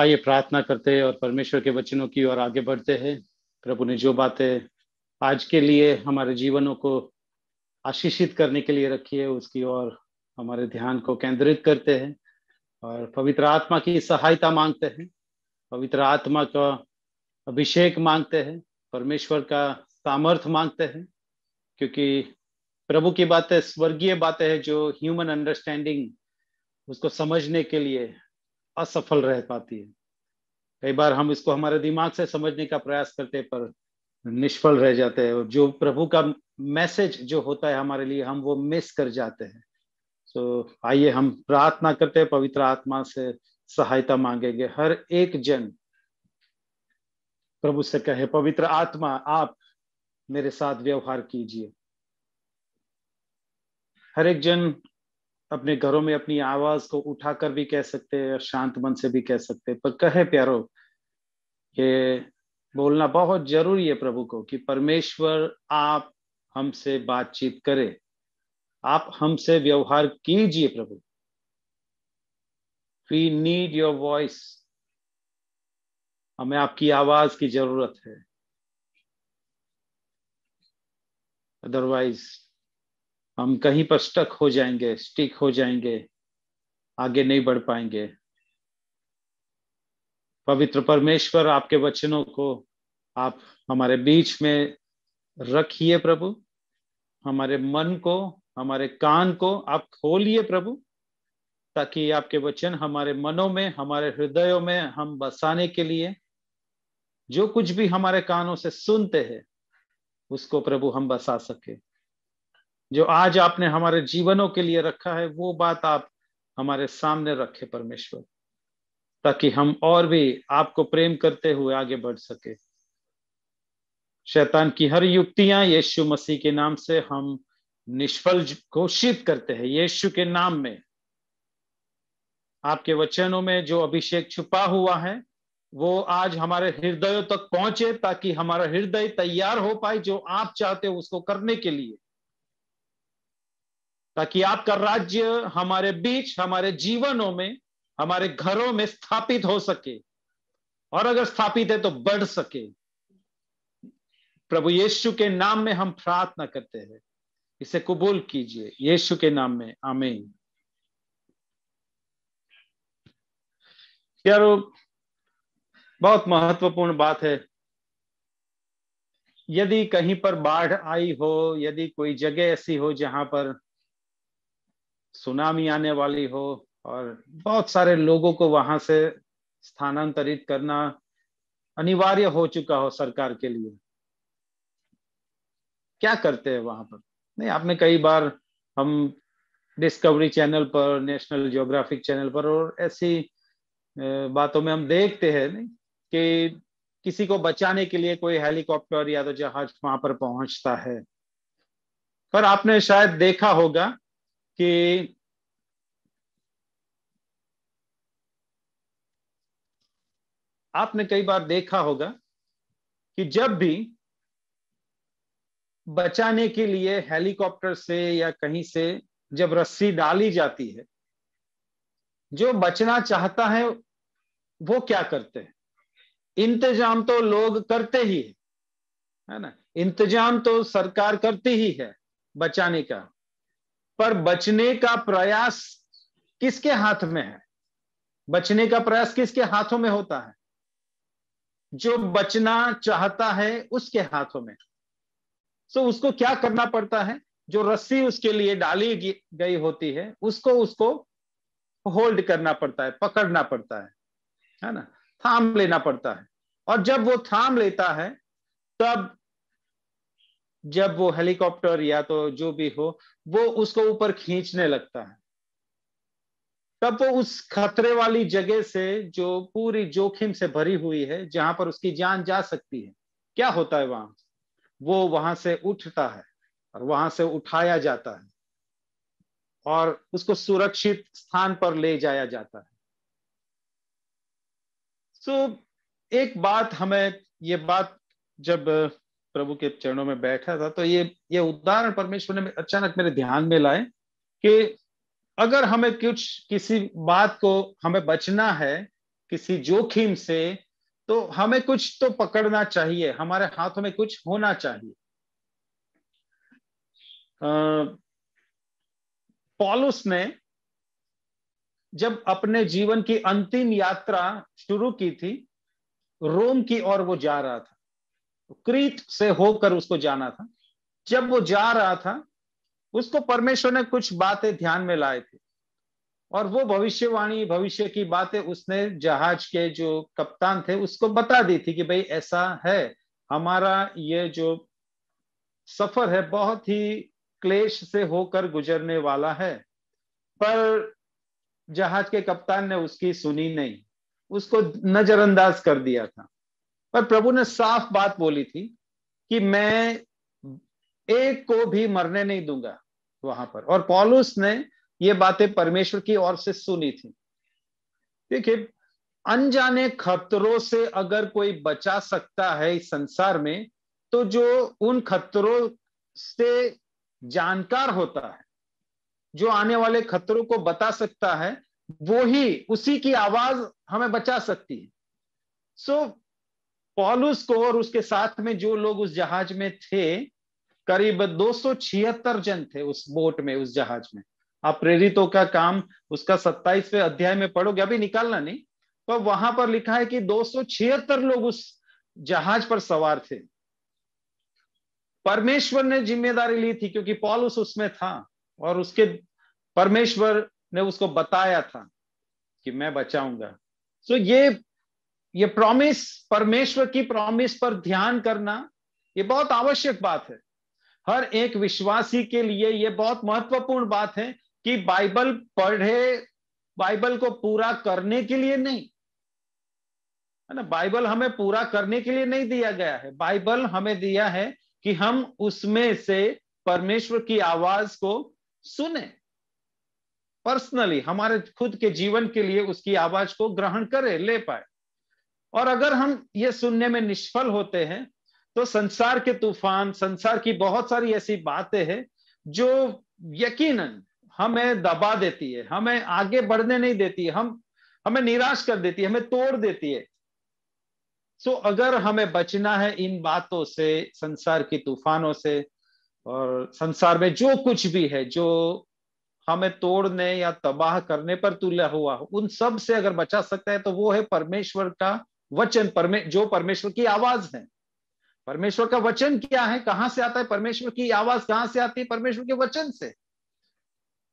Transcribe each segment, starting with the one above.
आइए प्रार्थना करते हैं और परमेश्वर के वचनों की ओर आगे बढ़ते हैं प्रभु ने जो बातें आज के लिए हमारे जीवनों को आशीषित करने के लिए रखी है उसकी ओर हमारे ध्यान को केंद्रित करते हैं और पवित्र आत्मा की सहायता मांगते हैं पवित्र आत्मा का अभिषेक मांगते हैं परमेश्वर का सामर्थ मांगते हैं क्योंकि प्रभु की बातें स्वर्गीय बातें हैं जो ह्यूमन अंडरस्टैंडिंग उसको समझने के लिए असफल रह पाती है कई बार हम इसको हमारे दिमाग से समझने का प्रयास करते पर निष्फल रह जाते हैं और जो प्रभु का मैसेज जो होता है हमारे लिए हम वो मिस कर जाते हैं तो आइए हम प्रार्थना करते हैं पवित्र आत्मा से सहायता मांगेंगे हर एक जन प्रभु से कहे पवित्र आत्मा आप मेरे साथ व्यवहार कीजिए हर एक जन अपने घरों में अपनी आवाज को उठाकर भी कह सकते हैं शांत मन से भी कह सकते हैं पर कहे प्यारो ये बोलना बहुत जरूरी है प्रभु को कि परमेश्वर आप हमसे बातचीत करें आप हमसे व्यवहार कीजिए प्रभु वी नीड योर वॉइस हमें आपकी आवाज की जरूरत है अदरवाइज हम कहीं पर स्टक हो जाएंगे स्टिक हो जाएंगे आगे नहीं बढ़ पाएंगे पवित्र परमेश्वर आपके वचनों को आप हमारे बीच में रखिए प्रभु हमारे मन को हमारे कान को आप खोलिए प्रभु ताकि आपके वचन हमारे मनों में हमारे हृदयों में हम बसाने के लिए जो कुछ भी हमारे कानों से सुनते हैं उसको प्रभु हम बसा सके जो आज आपने हमारे जीवनों के लिए रखा है वो बात आप हमारे सामने रखे परमेश्वर ताकि हम और भी आपको प्रेम करते हुए आगे बढ़ सके शैतान की हर युक्तियां यीशु मसीह के नाम से हम निष्फल घोषित करते हैं यीशु के नाम में आपके वचनों में जो अभिषेक छुपा हुआ है वो आज हमारे हृदयों तक पहुंचे ताकि हमारा हृदय तैयार हो पाए जो आप चाहते हो उसको करने के लिए ताकि आपका राज्य हमारे बीच हमारे जीवनों में हमारे घरों में स्थापित हो सके और अगर स्थापित है तो बढ़ सके प्रभु यीशु के नाम में हम प्रार्थना करते हैं इसे कबूल कीजिए यीशु के नाम में आमीन यारो बहुत महत्वपूर्ण बात है यदि कहीं पर बाढ़ आई हो यदि कोई जगह ऐसी हो जहां पर सुनामी आने वाली हो और बहुत सारे लोगों को वहां से स्थानांतरित करना अनिवार्य हो चुका हो सरकार के लिए क्या करते हैं वहां पर नहीं आपने कई बार हम डिस्कवरी चैनल पर नेशनल ज्योग्राफिक चैनल पर और ऐसी बातों में हम देखते हैं नहीं कि किसी को बचाने के लिए कोई हेलीकॉप्टर या तो जहाज वहां पर पहुंचता है पर आपने शायद देखा होगा कि आपने कई बार देखा होगा कि जब भी बचाने के लिए हेलीकॉप्टर से या कहीं से जब रस्सी डाली जाती है जो बचना चाहता है वो क्या करते हैं इंतजाम तो लोग करते ही है है ना इंतजाम तो सरकार करती ही है बचाने का पर बचने का प्रयास किसके हाथ में है बचने का प्रयास किसके हाथों में होता है जो बचना चाहता है उसके हाथों में सो तो so, उसको क्या करना पड़ता है जो रस्सी उसके लिए डाली गई होती है उसको उसको होल्ड करना पड़ता है पकड़ना पड़ता है है ना थाम लेना पड़ता है और जब वो थाम लेता है तब जब वो हेलीकॉप्टर या तो जो भी हो वो उसको ऊपर खींचने लगता है तब वो उस खतरे वाली जगह से जो पूरी जोखिम से भरी हुई है जहां पर उसकी जान जा सकती है क्या होता है वहां वो वहां से उठता है और वहां से उठाया जाता है और उसको सुरक्षित स्थान पर ले जाया जाता है सो so, एक बात हमें ये बात जब प्रभु के चरणों में बैठा था तो ये ये उदाहरण परमेश्वर ने अचानक मेरे ध्यान में लाए कि अगर हमें कुछ किसी बात को हमें बचना है किसी जोखिम से तो हमें कुछ तो पकड़ना चाहिए हमारे हाथों में कुछ होना चाहिए पॉलुस ने जब अपने जीवन की अंतिम यात्रा शुरू की थी रोम की ओर वो जा रहा था तो क्रीत से होकर उसको जाना था जब वो जा रहा था उसको परमेश्वर ने कुछ बातें ध्यान में लाए थे और वो भविष्यवाणी भविष्य की बातें उसने जहाज के जो कप्तान थे उसको बता दी थी कि भाई ऐसा है हमारा ये जो सफर है बहुत ही क्लेश से होकर गुजरने वाला है पर जहाज के कप्तान ने उसकी सुनी नहीं उसको नजरअंदाज कर दिया था पर प्रभु ने साफ बात बोली थी कि मैं एक को भी मरने नहीं दूंगा वहां पर और पॉलुस ने ये बातें परमेश्वर की ओर से सुनी थी देखिए अनजाने खतरों से अगर कोई बचा सकता है इस संसार में तो जो उन खतरों से जानकार होता है जो आने वाले खतरों को बता सकता है वो ही उसी की आवाज हमें बचा सकती है सो so, पॉलुस को और उसके साथ में जो लोग उस जहाज में थे करीब दो जन थे उस बोट में उस जहाज में आप प्रेरितों का काम उसका सत्ताईसवें अध्याय में पढ़ोगे अभी निकालना नहीं पर वहां पर लिखा है कि दो लोग उस जहाज पर सवार थे परमेश्वर ने जिम्मेदारी ली थी क्योंकि पॉलुस उसमें था और उसके परमेश्वर ने उसको बताया था कि मैं बचाऊंगा सो so ये ये प्रॉमिस परमेश्वर की प्रॉमिस पर ध्यान करना ये बहुत आवश्यक बात है हर एक विश्वासी के लिए ये बहुत महत्वपूर्ण बात है कि बाइबल पढ़े बाइबल को पूरा करने के लिए नहीं है ना बाइबल हमें पूरा करने के लिए नहीं दिया गया है बाइबल हमें दिया है कि हम उसमें से परमेश्वर की आवाज को सुने पर्सनली हमारे खुद के जीवन के लिए उसकी आवाज को ग्रहण करें ले पाए और अगर हम ये सुनने में निष्फल होते हैं तो संसार के तूफान संसार की बहुत सारी ऐसी बातें हैं जो यकीनन हमें दबा देती है हमें आगे बढ़ने नहीं देती है हम हमें निराश कर देती है हमें तोड़ देती है सो so, अगर हमें बचना है इन बातों से संसार के तूफानों से और संसार में जो कुछ भी है जो हमें तोड़ने या तबाह करने पर तुला हुआ उन सब से अगर बचा सकता है तो वो है परमेश्वर का वचन परमे जो परमेश्वर की आवाज है परमेश्वर का वचन क्या है कहां से आता है परमेश्वर की आवाज कहां से आती है परमेश्वर के वचन से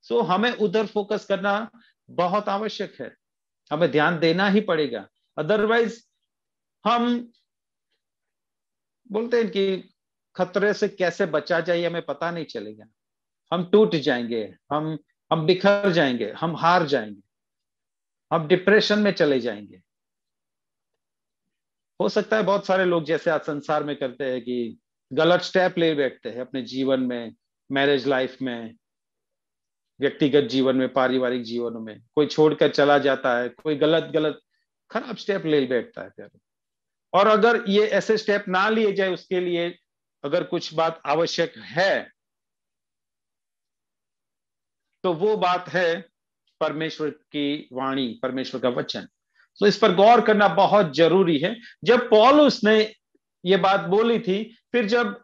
सो so, हमें उधर फोकस करना बहुत आवश्यक है हमें ध्यान देना ही पड़ेगा अदरवाइज हम बोलते हैं कि खतरे से कैसे बचा जाए हमें पता नहीं चलेगा हम टूट जाएंगे हम हम बिखर जाएंगे हम हार जाएंगे हम डिप्रेशन में चले जाएंगे हो सकता है बहुत सारे लोग जैसे आज संसार में करते हैं कि गलत स्टेप ले बैठते हैं अपने जीवन में मैरिज लाइफ में व्यक्तिगत जीवन में पारिवारिक जीवन में कोई छोड़कर चला जाता है कोई गलत गलत खराब स्टेप ले बैठता है प्यारे और अगर ये ऐसे स्टेप ना लिए जाए उसके लिए अगर कुछ बात आवश्यक है तो वो बात है परमेश्वर की वाणी परमेश्वर का वचन तो इस पर गौर करना बहुत जरूरी है जब पॉलुस ने ये बात बोली थी फिर जब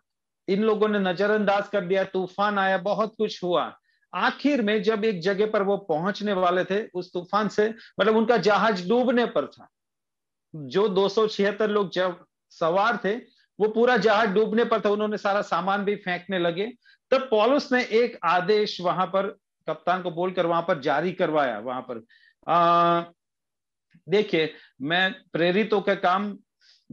इन लोगों ने नजरअंदाज कर दिया तूफान आया बहुत कुछ हुआ आखिर में जब एक जगह पर वो पहुंचने वाले थे उस तूफान से मतलब उनका जहाज डूबने पर था जो दो लोग जब सवार थे वो पूरा जहाज डूबने पर था उन्होंने सारा सामान भी फेंकने लगे तब पॉलुस ने एक आदेश वहां पर कप्तान को बोलकर वहां पर जारी करवाया वहां पर अः देखिए मैं प्रेरितों का काम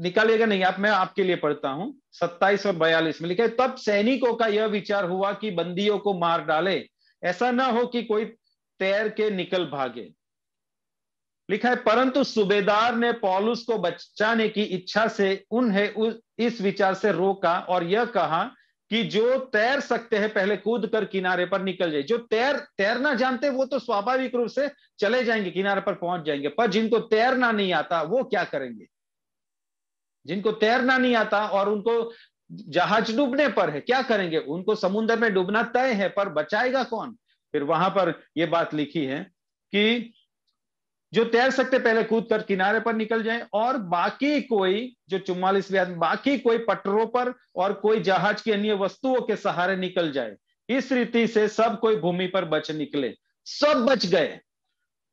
निकालेगा नहीं आप मैं आपके लिए पढ़ता हूं सत्ताईस और बयालीस में लिखा है तब सैनिकों का यह विचार हुआ कि बंदियों को मार डाले ऐसा ना हो कि कोई तैर के निकल भागे लिखा है परंतु सुबेदार ने पॉलुस को बचाने की इच्छा से उन्हें इस विचार से रोका और यह कहा कि जो तैर सकते हैं पहले कूद कर किनारे पर निकल जाए जो तैर तैरना जानते वो तो स्वाभाविक रूप से चले जाएंगे किनारे पर पहुंच जाएंगे पर जिनको तैरना नहीं आता वो क्या करेंगे जिनको तैरना नहीं आता और उनको जहाज डूबने पर है क्या करेंगे उनको समुन्द्र में डूबना तय है पर बचाएगा कौन फिर वहां पर यह बात लिखी है कि जो तैर सकते पहले कूद कर किनारे पर निकल जाए और बाकी कोई जो चुम्वालीस बाकी कोई पटरों पर और कोई जहाज की अन्य वस्तुओं के सहारे निकल जाए इस रीति से सब कोई भूमि पर बच निकले सब बच गए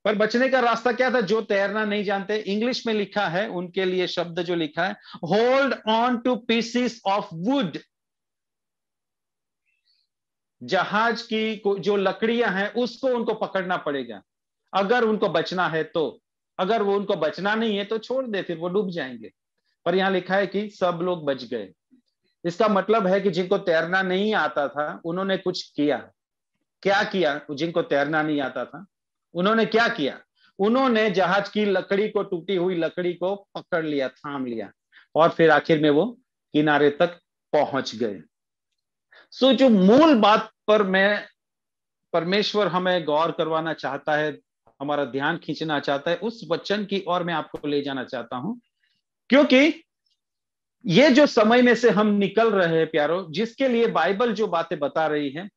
पर बचने का रास्ता क्या था जो तैरना नहीं जानते इंग्लिश में लिखा है उनके लिए शब्द जो लिखा है hold on to pieces of wood जहाज की जो लकड़ियां हैं उसको उनको पकड़ना पड़ेगा अगर उनको बचना है तो अगर वो उनको बचना नहीं है तो छोड़ दे फिर वो डूब जाएंगे पर यहाँ लिखा है कि सब लोग बच गए इसका मतलब है कि जिनको तैरना नहीं आता था उन्होंने कुछ किया क्या किया जिनको तैरना नहीं आता था उन्होंने क्या किया उन्होंने जहाज की लकड़ी को टूटी हुई लकड़ी को पकड़ लिया थाम लिया और फिर आखिर में वो किनारे तक पहुंच गए सो जो मूल बात पर मैं परमेश्वर हमें गौर करवाना चाहता है हमारा ध्यान खींचना चाहता है उस वचन की ओर मैं आपको ले जाना चाहता हूं क्योंकि ये जो समय में से हम निकल रहे हैं प्यारो जिसके लिए बाइबल जो बातें बता रही है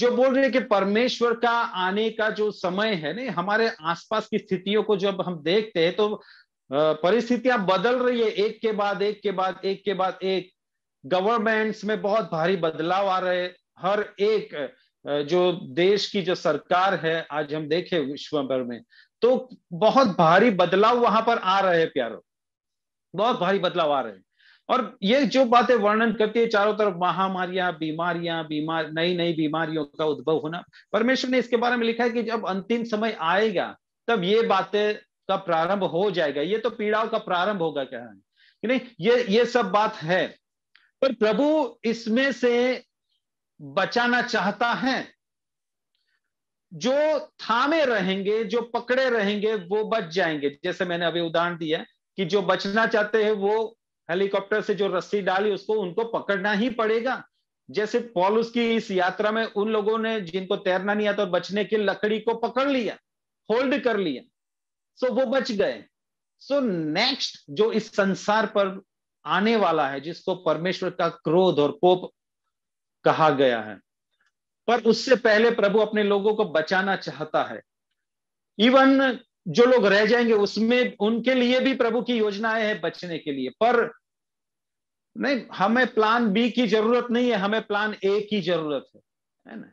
जो बोल रहे हैं कि परमेश्वर का आने का जो समय है ना हमारे आसपास की स्थितियों को जब हम देखते हैं तो परिस्थितियां बदल रही है एक के बाद एक के बाद एक के बाद एक गवर्नमेंट्स में बहुत भारी बदलाव आ रहे हैं हर एक जो देश की जो सरकार है आज हम देखे विश्व भर में तो बहुत भारी बदलाव वहां पर आ रहे हैं प्यारो बहुत भारी बदलाव आ रहे हैं और ये जो बातें वर्णन करती है चारों तरफ महामारियां बीमारियां बीमार नई नई बीमारियों का उद्भव होना परमेश्वर ने इसके बारे में लिखा है कि जब अंतिम समय आएगा तब ये बातें का प्रारंभ हो जाएगा ये तो पीड़ाओं का प्रारंभ होगा क्या है नहीं ये ये सब बात है पर प्रभु इसमें से बचाना चाहता है जो थामे रहेंगे जो पकड़े रहेंगे वो बच जाएंगे जैसे मैंने अभी उदाहरण दिया कि जो बचना चाहते हैं वो हेलीकॉप्टर से जो रस्सी डाली उसको उनको पकड़ना ही पड़ेगा जैसे पॉलुस की इस यात्रा में उन लोगों ने जिनको तैरना नहीं आता और बचने की लकड़ी को पकड़ लिया होल्ड कर लिया सो वो बच गए सो नेक्स्ट जो इस संसार पर आने वाला है जिसको परमेश्वर का क्रोध और कोप कहा गया है पर उससे पहले प्रभु अपने लोगों को बचाना चाहता है इवन जो लोग रह जाएंगे उसमें उनके लिए भी प्रभु की योजनाएं हैं बचने के लिए पर नहीं हमें प्लान बी की जरूरत नहीं है हमें प्लान ए की जरूरत है है ना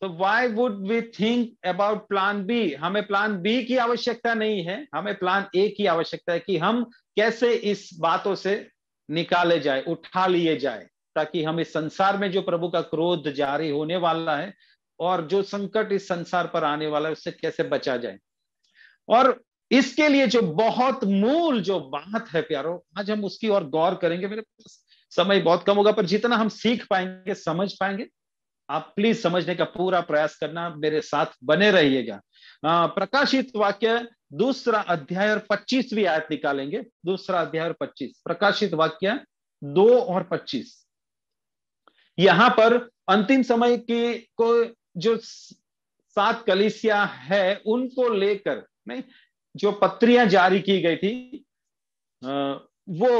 तो why would we think about plan B हमें प्लान बी की आवश्यकता नहीं है हमें प्लान ए की आवश्यकता है कि हम कैसे इस बातों से निकाले जाए उठा लिए जाए ताकि हम इस संसार में जो प्रभु का क्रोध जारी होने वाला है और जो संकट इस संसार पर आने वाला है उससे कैसे बचा जाए और इसके लिए जो बहुत मूल जो बात है प्यारो आज हम उसकी और गौर करेंगे मेरे पास समय बहुत कम होगा पर जितना हम सीख पाएंगे समझ पाएंगे आप प्लीज समझने का पूरा प्रयास करना मेरे साथ बने रहिएगा प्रकाशित वाक्य दूसरा अध्याय और पच्चीस भी आयत निकालेंगे दूसरा अध्याय और पच्चीस प्रकाशित वाक्य दो और पच्चीस यहां पर अंतिम समय की को जो सात कलिसिया है उनको लेकर नहीं जो पत्रियां जारी की गई थी वो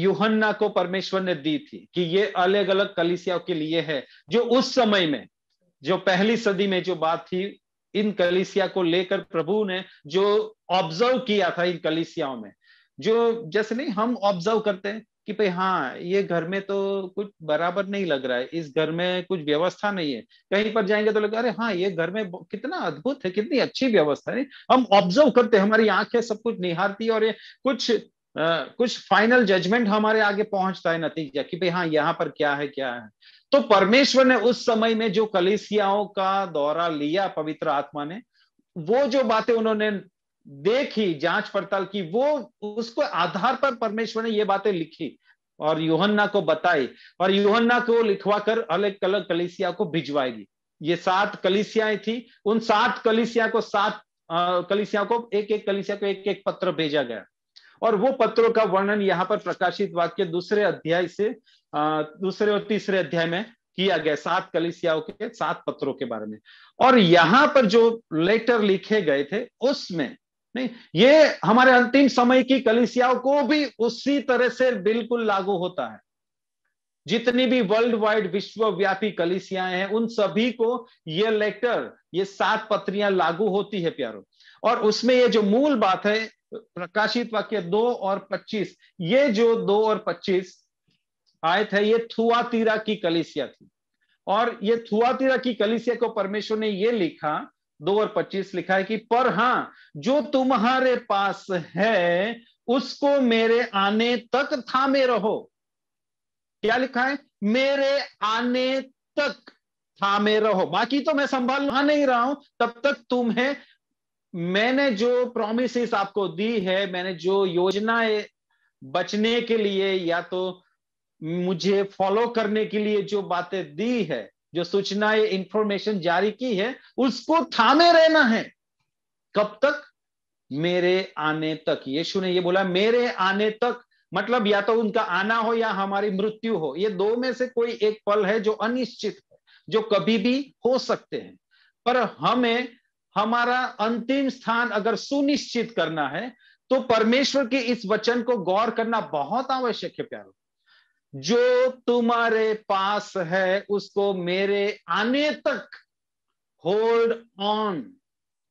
युहन्ना को परमेश्वर ने दी थी कि ये अलग अलग कलिसियाओं के लिए है जो उस समय में जो पहली सदी में जो बात थी इन कलिसिया को लेकर प्रभु ने जो ऑब्जर्व किया था इन कलिसियाओं में जो जैसे नहीं हम ऑब्जर्व करते हैं कि भाई हाँ ये घर में तो कुछ बराबर नहीं लग रहा है इस घर में कुछ व्यवस्था नहीं है कहीं पर जाएंगे तो लगे अरे हाँ ये घर में कितना अद्भुत है कितनी अच्छी व्यवस्था है हम ऑब्जर्व करते हैं हमारी आंखें सब कुछ निहारती है और ये कुछ आ, कुछ फाइनल जजमेंट हमारे आगे पहुंचता है नतीजा कि भाई हाँ यहाँ पर क्या है क्या है तो परमेश्वर ने उस समय में जो कलिसियाओं का दौरा लिया पवित्र आत्मा ने वो जो बातें उन्होंने देखी जांच पड़ताल की वो उसको आधार पर परमेश्वर ने ये बातें लिखी और योहन्ना को बताई और योहन्ना को लिखवा कर अलग अलग कलिसिया को भिजवाएगी ये सात कलिसियाएं थी उन सात कलिसिया को सात कलिसिया को एक एक कलिसिया को एक एक पत्र भेजा गया और वो पत्रों का वर्णन यहाँ पर प्रकाशित वाक्य दूसरे अध्याय से दूसरे और तीसरे अध्याय में किया गया सात कलिसियाओं के सात पत्रों के बारे में और यहाँ पर जो लेटर लिखे गए थे उसमें नहीं ये हमारे अंतिम समय की कलिसियाओं को भी उसी तरह से बिल्कुल लागू होता है जितनी भी वर्ल्ड वाइड विश्वव्यापी कलिसियाएं हैं उन सभी को ये लेटर ये सात पत्रियां लागू होती है प्यारो और उसमें ये जो मूल बात है प्रकाशित वाक्य दो और पच्चीस ये जो दो और पच्चीस आए थे ये थुआतीरा की कलिसिया थी और ये थुआतीरा की कलिसिया को परमेश्वर ने ये लिखा दो और पच्चीस लिखा है कि पर हां जो तुम्हारे पास है उसको मेरे आने तक थामे रहो क्या लिखा है मेरे आने तक थामे रहो बाकी तो मैं संभाल हाँ नहीं रहा हूं तब तक तुम्हें मैंने जो प्रोमिस आपको दी है मैंने जो योजनाएं बचने के लिए या तो मुझे फॉलो करने के लिए जो बातें दी है जो सूचना या इंफॉर्मेशन जारी की है उसको थामे रहना है कब तक मेरे आने तक यीशु ने ये बोला मेरे आने तक मतलब या तो उनका आना हो या हमारी मृत्यु हो ये दो में से कोई एक पल है जो अनिश्चित है जो कभी भी हो सकते हैं पर हमें हमारा अंतिम स्थान अगर सुनिश्चित करना है तो परमेश्वर के इस वचन को गौर करना बहुत आवश्यक है प्यारों जो तुम्हारे पास है उसको मेरे आने तक होल्ड ऑन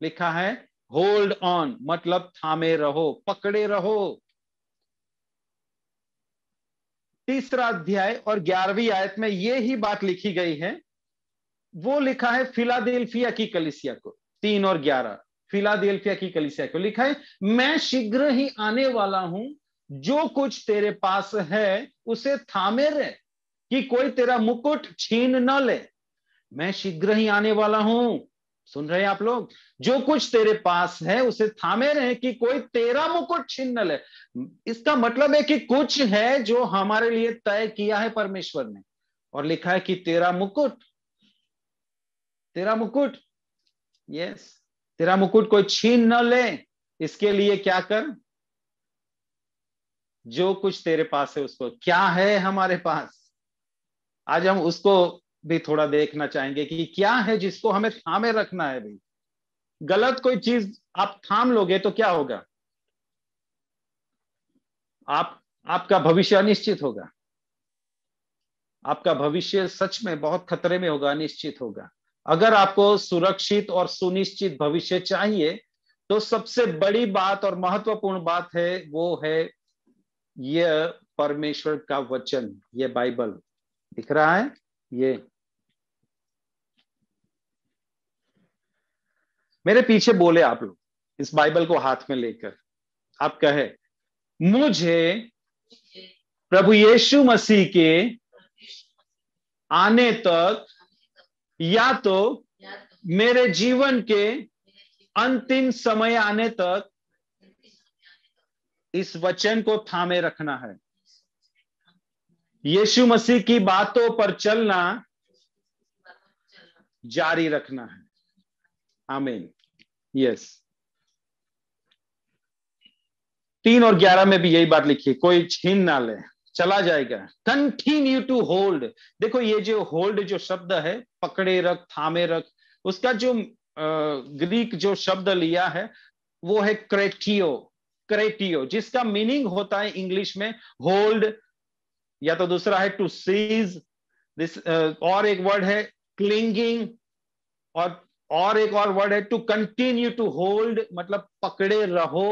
लिखा है होल्ड ऑन मतलब थामे रहो पकड़े रहो तीसरा अध्याय और ग्यारहवीं आयत में ये ही बात लिखी गई है वो लिखा है फिलाडेल्फिया की कलिसिया को तीन और ग्यारह फिलाडेल्फिया की कलिसिया को लिखा है मैं शीघ्र ही आने वाला हूं जो कुछ तेरे पास है उसे थामे रहे कि कोई तेरा मुकुट छीन न ले मैं शीघ्र ही आने वाला हूं सुन रहे हैं आप लोग जो कुछ तेरे पास है उसे थामे रहे कि कोई तेरा मुकुट छीन न ले इसका मतलब है कि कुछ है जो हमारे लिए तय किया है परमेश्वर ने और लिखा है कि तेरा मुकुट तेरा मुकुट यस तेरा मुकुट कोई छीन न ले इसके लिए क्या कर जो कुछ तेरे पास है उसको क्या है हमारे पास आज हम उसको भी थोड़ा देखना चाहेंगे कि क्या है जिसको हमें थामे रखना है भाई गलत कोई चीज आप थाम लोगे तो क्या होगा आप आपका भविष्य अनिश्चित होगा आपका भविष्य सच में बहुत खतरे में होगा अनिश्चित होगा अगर आपको सुरक्षित और सुनिश्चित भविष्य चाहिए तो सबसे बड़ी बात और महत्वपूर्ण बात है वो है ये परमेश्वर का वचन ये बाइबल दिख रहा है ये मेरे पीछे बोले आप लोग इस बाइबल को हाथ में लेकर आप कहे मुझे प्रभु यीशु मसीह के आने तक या तो मेरे जीवन के अंतिम समय आने तक इस वचन को थामे रखना है यीशु मसीह की बातों पर चलना जारी रखना है आमीन यस तीन और ग्यारह में भी यही बात लिखी कोई छीन ना ले चला जाएगा कंटिन्यू टू होल्ड देखो ये जो होल्ड जो शब्द है पकड़े रख थामे रख उसका जो ग्रीक जो शब्द लिया है वो है क्रेटियो क्रेटियो जिसका मीनिंग होता है इंग्लिश में होल्ड या तो दूसरा है टू सीज दिस और एक वर्ड है क्लिंगिंग और और एक और वर्ड है टू कंटिन्यू टू होल्ड मतलब पकड़े रहो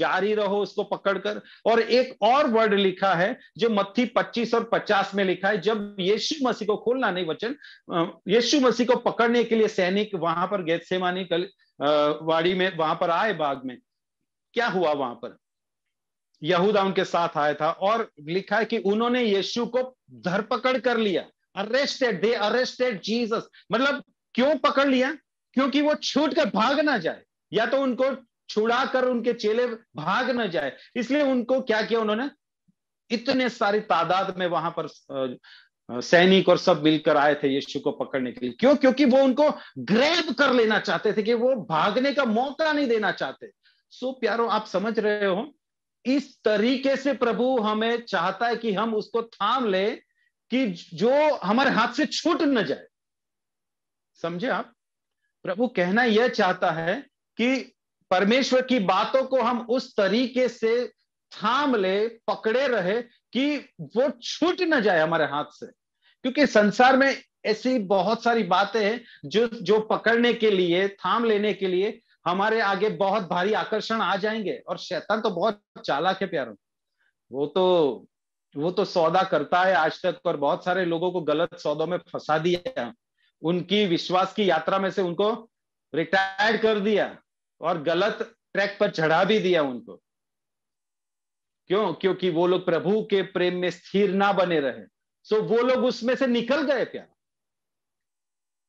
जारी रहो उसको पकड़कर और एक और वर्ड लिखा है जो मत्थी 25 और 50 में लिखा है जब यीशु मसीह को खोलना नहीं वचन यीशु मसीह को पकड़ने के लिए सैनिक वहां पर कल वाड़ी में वहां पर आए बाग में क्या हुआ वहां पर यहूदा उनके साथ आया था और लिखा है कि उन्होंने यीशु को धरपकड़ कर लिया अरेस्टेड दे अरेस्टेड जीसस मतलब क्यों पकड़ लिया क्योंकि वो छूट कर भाग ना जाए या तो उनको छुड़ा कर उनके चेले भाग ना जाए इसलिए उनको क्या किया उन्होंने इतने सारी तादाद में वहां पर सैनिक और सब मिलकर आए थे यीशु को पकड़ने के लिए क्यों क्योंकि वो उनको ग्रैब कर लेना चाहते थे कि वो भागने का मौका नहीं देना चाहते सो प्यारो आप समझ रहे हो इस तरीके से प्रभु हमें चाहता है कि हम उसको थाम ले कि जो हमारे हाथ से छूट न जाए समझे आप प्रभु कहना यह चाहता है कि परमेश्वर की बातों को हम उस तरीके से थाम ले पकड़े रहे कि वो छूट न जाए हमारे हाथ से क्योंकि संसार में ऐसी बहुत सारी बातें हैं जो जो पकड़ने के लिए थाम लेने के लिए हमारे आगे बहुत भारी आकर्षण आ जाएंगे और शैतान तो बहुत चालाक है प्यारों वो तो वो तो सौदा करता है आज तक और बहुत सारे लोगों को गलत सौदों में फंसा दिया उनकी विश्वास की यात्रा में से उनको रिटायर्ड कर दिया और गलत ट्रैक पर चढ़ा भी दिया उनको क्यों क्योंकि वो लोग प्रभु के प्रेम में स्थिर ना बने रहे सो वो लोग उसमें से निकल गए प्यारा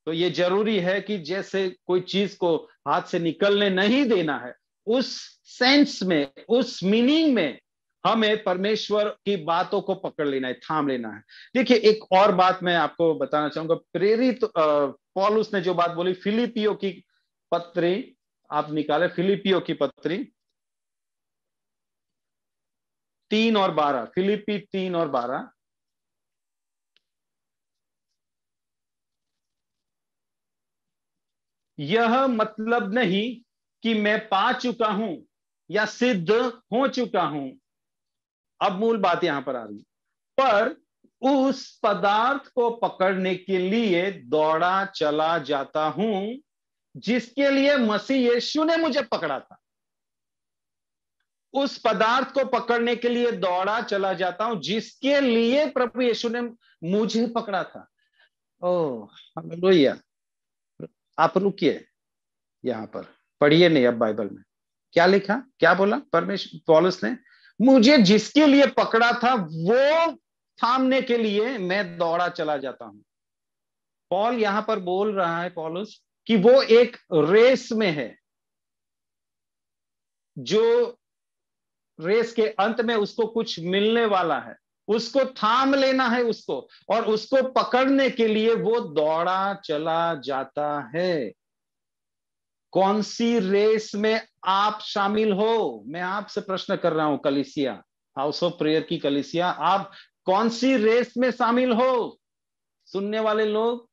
तो ये जरूरी है कि जैसे कोई चीज को हाथ से निकलने नहीं देना है उस सेंस में उस मीनिंग में हमें परमेश्वर की बातों को पकड़ लेना है थाम लेना है देखिए एक और बात मैं आपको बताना चाहूंगा प्रेरित पॉलुस ने जो बात बोली फिलिपियो की पत्री आप निकाले फिलिपियो की पत्री तीन और बारह फिलिपी तीन और बारह यह मतलब नहीं कि मैं पा चुका हूं या सिद्ध हो चुका हूं अब मूल बात यहां पर आ रही पर उस पदार्थ को पकड़ने के लिए दौड़ा चला जाता हूं जिसके लिए मसीह यीशु ने मुझे पकड़ा था उस पदार्थ को पकड़ने के लिए दौड़ा चला जाता हूं जिसके लिए प्रभु यीशु ने मुझे पकड़ा था ओह हालेलुया आप रुकिए यहाँ पर पढ़िए नहीं अब बाइबल में क्या लिखा क्या बोला परमेश पॉलिस ने मुझे जिसके लिए पकड़ा था वो थामने के लिए मैं दौड़ा चला जाता हूं पॉल यहां पर बोल रहा है पॉलस कि वो एक रेस में है जो रेस के अंत में उसको कुछ मिलने वाला है उसको थाम लेना है उसको और उसको पकड़ने के लिए वो दौड़ा चला जाता है कौन सी रेस में आप शामिल हो मैं आपसे प्रश्न कर रहा हूं कलिसिया हाउस ऑफ प्रेयर की कलिसिया आप कौन सी रेस में शामिल हो सुनने वाले लोग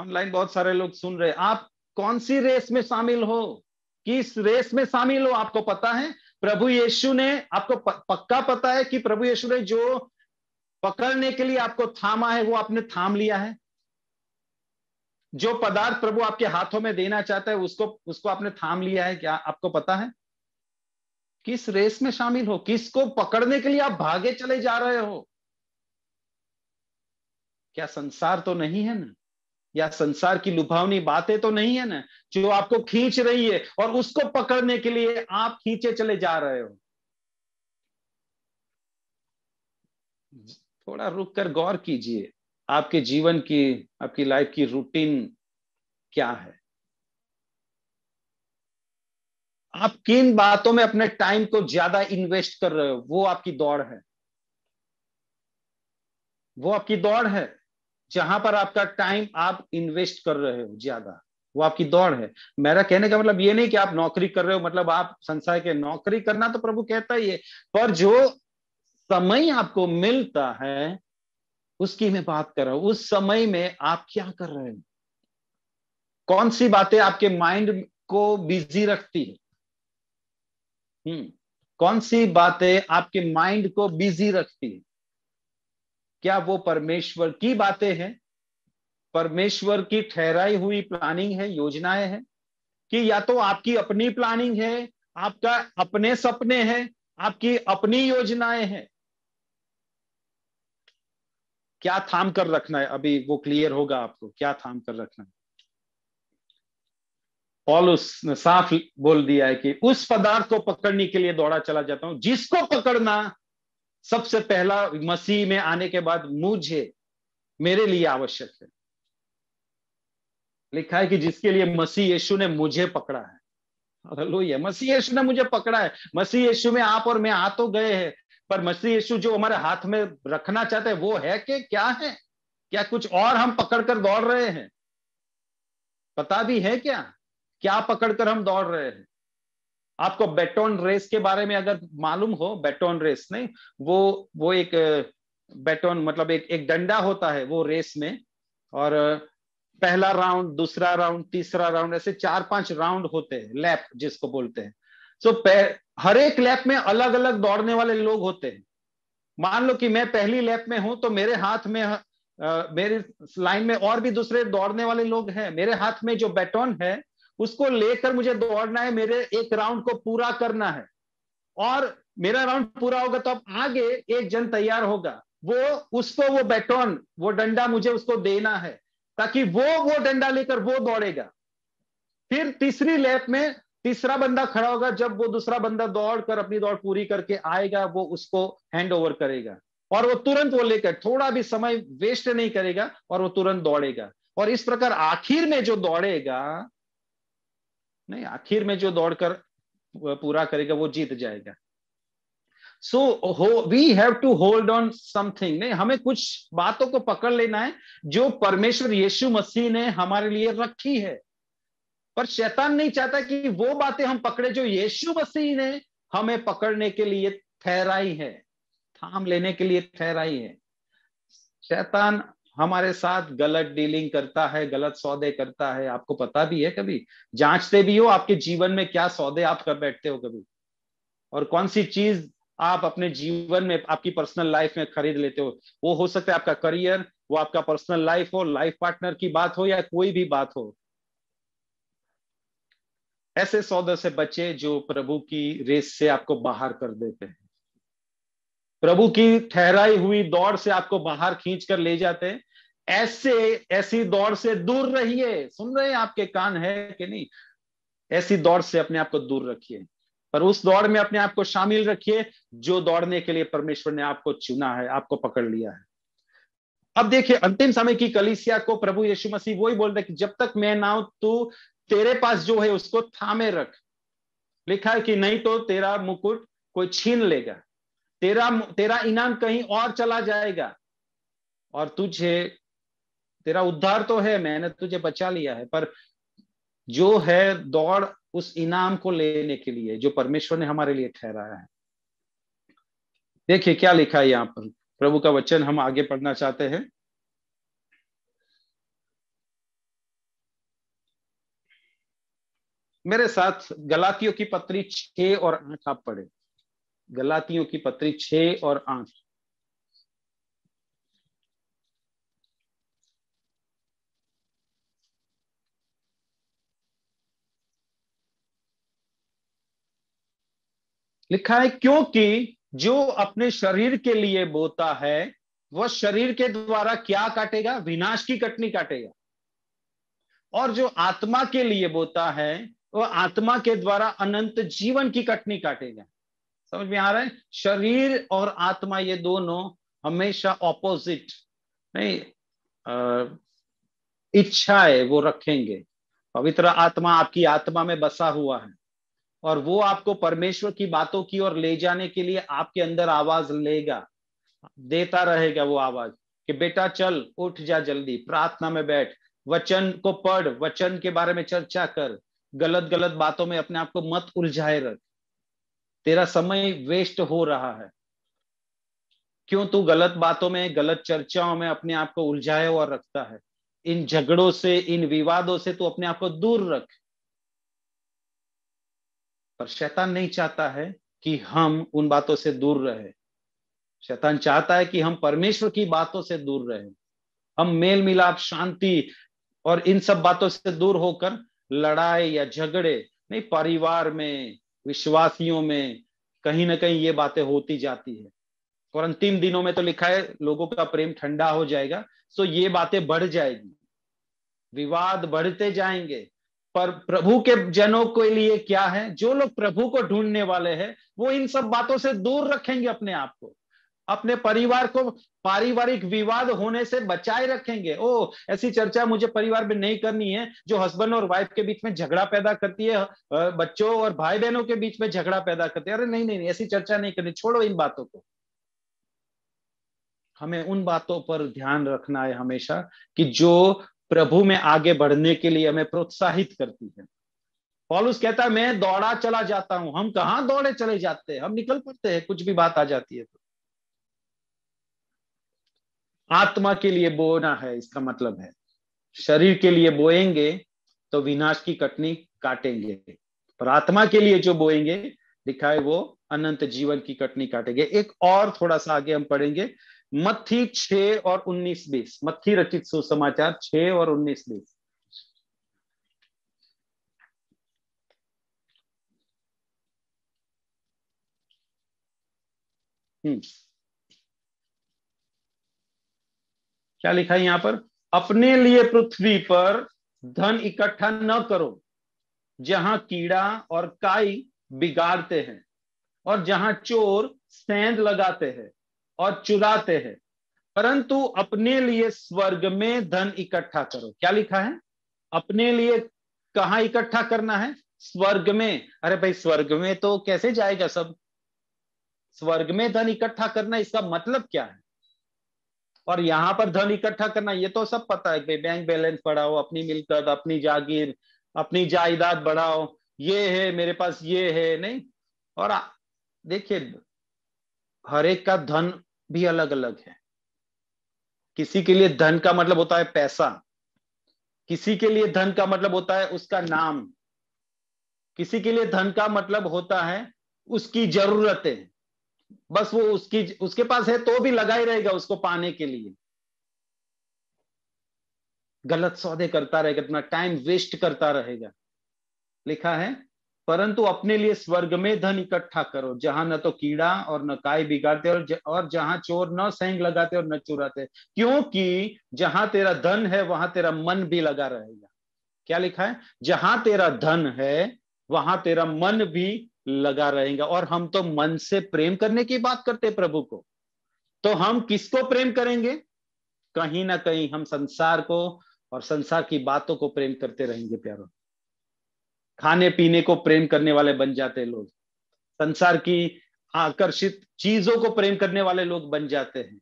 ऑनलाइन बहुत सारे लोग सुन रहे आप कौन सी रेस में शामिल हो किस रेस में शामिल हो आपको पता है प्रभु यीशु ने आपको पक्का पता है कि प्रभु यीशु ने जो पकड़ने के लिए आपको थामा है वो आपने थाम लिया है जो पदार्थ प्रभु आपके हाथों में देना चाहता है उसको उसको आपने थाम लिया है क्या आपको पता है किस रेस में शामिल हो किसको पकड़ने के लिए आप भागे चले जा रहे हो क्या संसार तो नहीं है ना या संसार की लुभावनी बातें तो नहीं है ना जो आपको खींच रही है और उसको पकड़ने के लिए आप खींचे चले जा रहे हो थोड़ा रुक कर गौर कीजिए आपके जीवन की आपकी लाइफ की रूटीन क्या है आप किन बातों में अपने टाइम को ज्यादा इन्वेस्ट कर रहे हो वो आपकी दौड़ है वो आपकी दौड़ है जहां पर आपका टाइम आप इन्वेस्ट कर रहे हो ज्यादा वो आपकी दौड़ है मेरा कहने का मतलब ये नहीं कि आप नौकरी कर रहे हो मतलब आप संसार के नौकरी करना तो प्रभु कहता ही है पर जो समय आपको मिलता है उसकी मैं बात कर रहा हूं उस समय में आप क्या कर रहे हो कौन सी बातें आपके माइंड को बिजी रखती है हम्म कौन सी बातें आपके माइंड को बिजी रखती है क्या वो परमेश्वर की बातें हैं परमेश्वर की ठहराई हुई प्लानिंग है योजनाएं हैं कि या तो आपकी अपनी प्लानिंग है आपका अपने सपने हैं आपकी अपनी योजनाएं हैं क्या थाम कर रखना है अभी वो क्लियर होगा आपको क्या थाम कर रखना है पॉलुस ने साफ बोल दिया है कि उस पदार्थ को पकड़ने के लिए दौड़ा चला जाता हूं जिसको पकड़ना सबसे पहला मसीह में आने के बाद मुझे मेरे लिए आवश्यक है लिखा है कि जिसके लिए मसीह यीशु ने मुझे पकड़ा है हालेलुया मसीह यीशु ने मुझे पकड़ा है मसीह यीशु में आप और मैं आ तो गए हैं पर मसीह यीशु जो हमारे हाथ में रखना चाहते हैं वो है कि क्या है क्या कुछ और हम पकड़कर दौड़ रहे हैं पता भी है क्या क्या पकड़कर हम दौड़ रहे हैं आपको बेटोन रेस के बारे में अगर मालूम हो बेटोन रेस नहीं वो वो एक बेटोन मतलब एक एक डंडा होता है वो रेस में और पहला राउंड दूसरा राउंड तीसरा राउंड ऐसे चार पांच राउंड होते हैं लैप जिसको बोलते हैं सो so, हर एक लैप में अलग अलग दौड़ने वाले लोग होते हैं मान लो कि मैं पहली लैप में हूं तो मेरे हाथ में मेरे लाइन में और भी दूसरे दौड़ने वाले लोग हैं मेरे हाथ में जो बैटोन है उसको लेकर मुझे दौड़ना है मेरे एक राउंड को पूरा करना है और मेरा राउंड पूरा होगा तो अब आगे एक जन तैयार होगा वो उसको वो बैटोन वो डंडा मुझे उसको देना है ताकि वो वो डंडा लेकर वो दौड़ेगा फिर तीसरी लैप में तीसरा बंदा खड़ा होगा जब वो दूसरा बंदा दौड़ कर अपनी दौड़ पूरी करके आएगा वो उसको हैंड ओवर करेगा और वो तुरंत वो लेकर थोड़ा भी समय वेस्ट नहीं करेगा और वो तुरंत दौड़ेगा और इस प्रकार आखिर में जो दौड़ेगा नहीं आखिर में जो दौड़कर पूरा करेगा वो जीत जाएगा सो हो we have to hold on something नहीं हमें कुछ बातों को पकड़ लेना है जो परमेश्वर यीशु मसीह ने हमारे लिए रखी है पर शैतान नहीं चाहता कि वो बातें हम पकड़े जो यीशु मसीह ने हमें पकड़ने के लिए ठहराई है थाम लेने के लिए ठहराई है शैतान हमारे साथ गलत डीलिंग करता है गलत सौदे करता है आपको पता भी है कभी जांचते भी हो आपके जीवन में क्या सौदे आप कर बैठते हो कभी और कौन सी चीज आप अपने जीवन में आपकी पर्सनल लाइफ में खरीद लेते हो वो हो सकता है आपका करियर वो आपका पर्सनल लाइफ हो लाइफ पार्टनर की बात हो या कोई भी बात हो ऐसे सौदे से बचे जो प्रभु की रेस से आपको बाहर कर देते हैं प्रभु की ठहराई हुई दौड़ से आपको बाहर खींच कर ले जाते हैं ऐसे ऐसी दौड़ से दूर रहिए सुन रहे हैं आपके कान है कि नहीं ऐसी दौड़ से अपने आप को दूर रखिए पर उस दौड़ में अपने आप को शामिल रखिए जो दौड़ने के लिए परमेश्वर ने आपको चुना है आपको पकड़ लिया है अब देखिए अंतिम समय की कलिसिया को प्रभु यीशु मसीह वही बोल रहे कि जब तक मैं ना तू तेरे पास जो है उसको थामे रख लिखा है कि नहीं तो तेरा मुकुट कोई छीन लेगा तेरा तेरा इनाम कहीं और चला जाएगा और तुझे तेरा उद्धार तो है मैंने तुझे बचा लिया है पर जो है दौड़ उस इनाम को लेने के लिए जो परमेश्वर ने हमारे लिए ठहराया है देखिए क्या लिखा है यहाँ पर प्रभु का वचन हम आगे पढ़ना चाहते हैं मेरे साथ गलातियों की पत्री छे और आठ आप पढ़े गलातियों की पत्री छ और आठ लिखा है क्योंकि जो अपने शरीर के लिए बोता है वह शरीर के द्वारा क्या काटेगा विनाश की कटनी काटेगा और जो आत्मा के लिए बोता है वह आत्मा के द्वारा अनंत जीवन की कटनी काटेगा समझ में आ रहा है शरीर और आत्मा ये दोनों हमेशा ऑपोजिट नहीं इच्छा है वो रखेंगे पवित्र आत्मा आपकी आत्मा में बसा हुआ है और वो आपको परमेश्वर की बातों की ओर ले जाने के लिए आपके अंदर आवाज लेगा देता रहेगा वो आवाज कि बेटा चल उठ जा जल्दी प्रार्थना में बैठ वचन को पढ़ वचन के बारे में चर्चा कर गलत गलत बातों में अपने आप को मत उलझाए रख तेरा समय वेस्ट हो रहा है क्यों तू गलत बातों में गलत चर्चाओं में अपने आप को उलझाए हुआ रखता है इन झगड़ों से इन विवादों से तू अपने आप को दूर रख पर शैतान नहीं चाहता है कि हम उन बातों से दूर रहे शैतान चाहता है कि हम परमेश्वर की बातों से दूर रहे हम मेल मिलाप शांति और इन सब बातों से दूर होकर लड़ाई या झगड़े नहीं परिवार में विश्वासियों में कहीं ना कहीं ये बातें होती जाती है और अंतिम दिनों में तो लिखा है लोगों का प्रेम ठंडा हो जाएगा सो ये बातें बढ़ जाएगी विवाद बढ़ते जाएंगे पर प्रभु के जनों के लिए क्या है जो लोग प्रभु को ढूंढने वाले हैं वो इन सब बातों से दूर रखेंगे अपने आप को अपने परिवार को पारिवारिक विवाद होने से बचाए रखेंगे ओ ऐसी चर्चा मुझे परिवार में नहीं करनी है जो हस्बैंड और वाइफ के बीच में झगड़ा पैदा करती है बच्चों और भाई बहनों के बीच में झगड़ा पैदा करती है अरे नहीं नहीं, ऐसी चर्चा नहीं करनी छोड़ो इन बातों को हमें उन बातों पर ध्यान रखना है हमेशा कि जो प्रभु में आगे बढ़ने के लिए हमें प्रोत्साहित करती है पॉलुस कहता है मैं दौड़ा चला जाता हूं हम कहा दौड़े चले जाते हैं हम निकल पड़ते हैं कुछ भी बात आ जाती है तो आत्मा के लिए बोना है इसका मतलब है शरीर के लिए बोएंगे तो विनाश की कटनी काटेंगे पर आत्मा के लिए जो बोएंगे लिखा है वो अनंत जीवन की कटनी काटेंगे एक और थोड़ा सा आगे हम पढ़ेंगे मत्थी छ और उन्नीस बीस मत्थी रचित सुसमाचार छ और उन्नीस बीस हम्म क्या लिखा है यहां पर अपने लिए पृथ्वी पर धन इकट्ठा न करो जहां कीड़ा और काई बिगाड़ते हैं और जहां चोर सेंध लगाते हैं और चुराते हैं परंतु अपने लिए स्वर्ग में धन इकट्ठा करो क्या लिखा है अपने लिए कहा इकट्ठा करना है स्वर्ग में अरे भाई स्वर्ग में तो कैसे जाएगा सब स्वर्ग में धन इकट्ठा करना इसका मतलब क्या है और यहाँ पर धन इकट्ठा करना ये तो सब पता है बैंक बैलेंस बढ़ाओ अपनी मिलकत अपनी जागीर अपनी जायदाद बढ़ाओ ये है मेरे पास ये है नहीं और देखिए हर एक का धन भी अलग अलग है किसी के लिए धन का मतलब होता है पैसा किसी के लिए धन का मतलब होता है उसका नाम किसी के लिए धन का मतलब होता है उसकी जरूरतें बस वो उसकी उसके पास है तो भी लगा ही रहेगा उसको पाने के लिए गलत सौदे करता रहेगा अपना टाइम वेस्ट करता रहेगा लिखा है परंतु अपने लिए स्वर्ग में धन इकट्ठा करो जहां न तो कीड़ा और न काय बिगाड़ते और और जहां चोर न सेंग लगाते और न चुराते क्योंकि जहां तेरा धन है वहां तेरा मन भी लगा रहेगा क्या लिखा है जहां तेरा धन है वहां तेरा मन भी लगा रहेगा और हम तो मन से प्रेम करने की बात करते प्रभु को तो हम किसको प्रेम करेंगे कहीं ना कहीं हम संसार को और संसार की बातों को प्रेम करते रहेंगे प्यारों खाने पीने को प्रेम करने वाले बन जाते लोग संसार की आकर्षित चीजों को प्रेम करने वाले लोग बन जाते हैं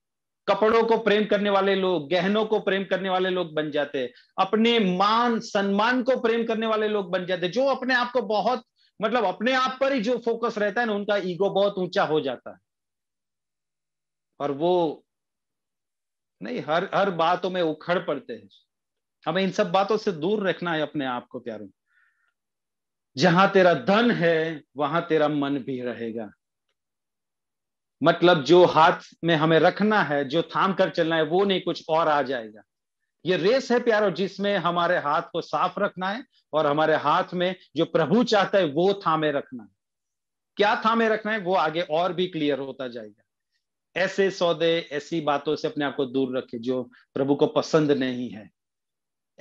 कपड़ों को प्रेम करने वाले लोग गहनों को प्रेम करने वाले लोग बन जाते हैं अपने मान सम्मान को प्रेम करने वाले लोग बन जाते हैं जो अपने आप को बहुत मतलब अपने आप पर ही जो फोकस रहता है ना उनका ईगो बहुत ऊंचा हो जाता है और वो नहीं हर हर बातों में उखड़ पड़ते हैं हमें इन सब बातों से दूर रखना है अपने आप को प्यारों जहां तेरा धन है वहां तेरा मन भी रहेगा मतलब जो हाथ में हमें रखना है जो थाम कर चलना है वो नहीं कुछ और आ जाएगा ये रेस है प्यारो जिसमें हमारे हाथ को साफ रखना है और हमारे हाथ में जो प्रभु चाहता है वो थामे रखना है क्या थामे रखना है वो आगे और भी क्लियर होता जाएगा ऐसे सौदे ऐसी बातों से अपने आप को दूर रखे जो प्रभु को पसंद नहीं है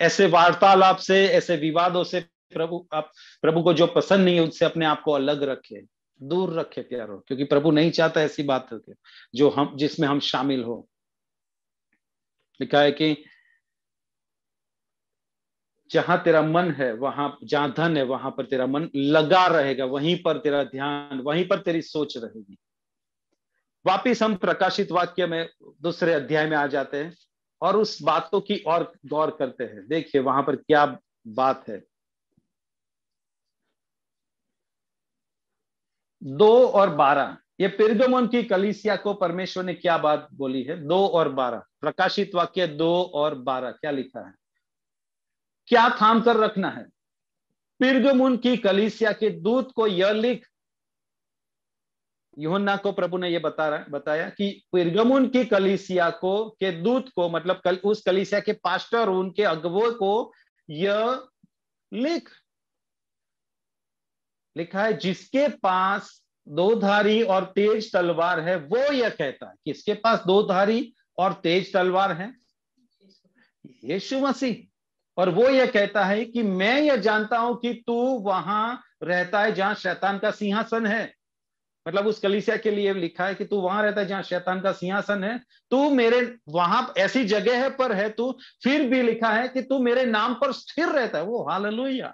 ऐसे वार्तालाप से ऐसे विवादों से प्रभु आप प्रभु को जो पसंद नहीं है उससे अपने आप को अलग रखे दूर रखे प्यारो क्योंकि प्रभु नहीं चाहता ऐसी बात जो हम जिसमें हम शामिल हो लिखा है कि जहां तेरा मन है वहां जहां धन है वहां पर तेरा मन लगा रहेगा वहीं पर तेरा ध्यान वहीं पर तेरी सोच रहेगी वापिस हम प्रकाशित वाक्य में दूसरे अध्याय में आ जाते हैं और उस बातों की और गौर करते हैं देखिए वहां पर क्या बात है दो और बारह ये पिर्गमोन की कलिसिया को परमेश्वर ने क्या बात बोली है दो और बारह प्रकाशित वाक्य दो और बारह क्या लिखा है क्या थाम कर रखना है पिरगमुन की कलिसिया के दूत को यह लिख योहन्ना को प्रभु ने यह बता रहा बताया कि पिरगमुन की कलिसिया को के दूत को मतलब कल, उस कलिसिया के पास्टर उनके अगवो को यह लिख लिखा है जिसके पास दोधारी और तेज तलवार है वो यह कहता है किसके पास दोधारी और तेज तलवार है यीशु मसीह और वो यह कहता है कि मैं यह जानता हूं कि तू वहां रहता है जहां शैतान का सिंहासन है मतलब उस कलिसिया के लिए लिखा है कि तू वहां रहता है जहां शैतान का सिंहासन है तू मेरे वहां ऐसी जगह है पर है तू फिर भी लिखा है कि तू मेरे नाम पर स्थिर रहता है वो हाल लोहिया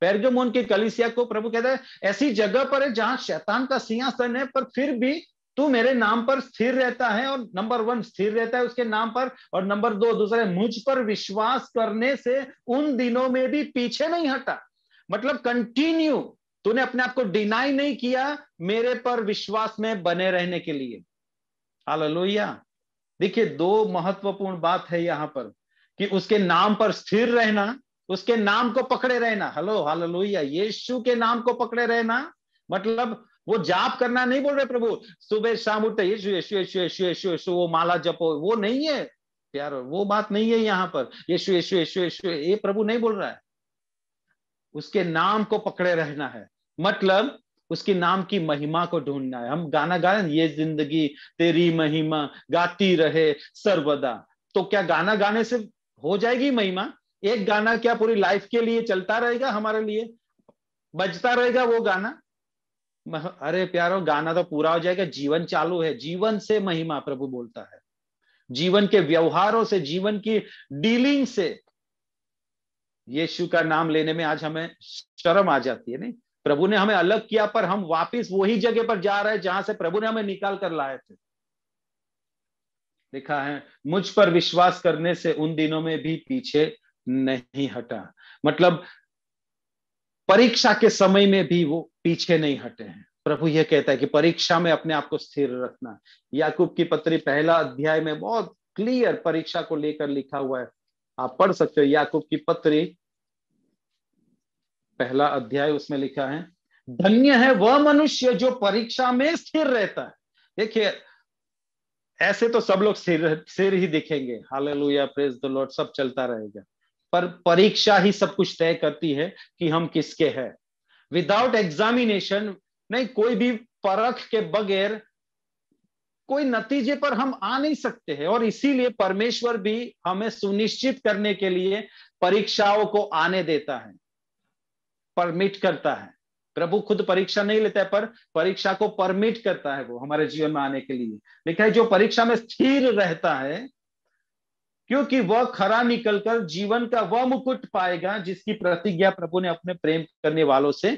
पैरगमोन की कलिसिया को प्रभु कहता है ऐसी जगह पर है जहां शैतान का सिंहासन है पर फिर भी तू मेरे नाम पर स्थिर रहता है और नंबर वन स्थिर रहता है उसके नाम पर और नंबर दो दूसरे मुझ पर विश्वास करने से उन दिनों में भी पीछे नहीं हटा मतलब कंटिन्यू तूने अपने आप को डिनाई नहीं किया मेरे पर विश्वास में बने रहने के लिए हालेलुया देखिए दो महत्वपूर्ण बात है यहां पर कि उसके नाम पर स्थिर रहना उसके नाम को पकड़े रहना हेलो हालेलुया यीशु के नाम को पकड़े रहना मतलब वो जाप करना नहीं बोल रहे प्रभु सुबह शाम उठते यीशु यीशु यीशु यीशु यीशु यीशु वो माला जपो वो नहीं है प्यार वो बात नहीं है यहाँ पर यीशु यीशु यीशु यीशु ये प्रभु नहीं बोल रहा है उसके नाम को पकड़े रहना है मतलब उसके नाम की महिमा को ढूंढना है हम गाना गाए ये जिंदगी तेरी महिमा गाती रहे सर्वदा तो क्या गाना गाने से हो जाएगी महिमा एक गाना क्या पूरी लाइफ के लिए चलता रहेगा हमारे लिए बजता रहेगा वो गाना अरे प्यारो गाना तो पूरा हो जाएगा जीवन चालू है जीवन से महिमा प्रभु बोलता है जीवन के व्यवहारों से जीवन की डीलिंग से यीशु का नाम लेने में आज हमें शर्म आ जाती है नहीं प्रभु ने हमें अलग किया पर हम वापस वही जगह पर जा रहे हैं जहां से प्रभु ने हमें निकाल कर लाए थे लिखा है मुझ पर विश्वास करने से उन दिनों में भी पीछे नहीं हटा मतलब परीक्षा के समय में भी वो पीछे नहीं हटे हैं प्रभु यह कहता है कि परीक्षा में अपने आप को स्थिर रखना याकूब की पत्री पहला अध्याय में बहुत क्लियर परीक्षा को लेकर लिखा हुआ है आप पढ़ सकते हो याकूब की पत्री पहला अध्याय उसमें लिखा है धन्य है वह मनुष्य जो परीक्षा में स्थिर रहता है देखिए ऐसे तो सब लोग सिर सिर ही दिखेंगे हालेलुया प्रेज द लॉर्ड सब चलता रहेगा पर परीक्षा ही सब कुछ तय करती है कि हम किसके हैं विदाउट एग्जामिनेशन नहीं कोई भी परख के बगैर कोई नतीजे पर हम आ नहीं सकते हैं और इसीलिए परमेश्वर भी हमें सुनिश्चित करने के लिए परीक्षाओं को आने देता है परमिट करता है प्रभु खुद परीक्षा नहीं लेता है पर परीक्षा को परमिट करता है वो हमारे जीवन में आने के लिए लिखा है जो परीक्षा में स्थिर रहता है क्योंकि वह खरा निकलकर जीवन का वह मुकुट पाएगा जिसकी प्रतिज्ञा प्रभु ने अपने प्रेम करने वालों से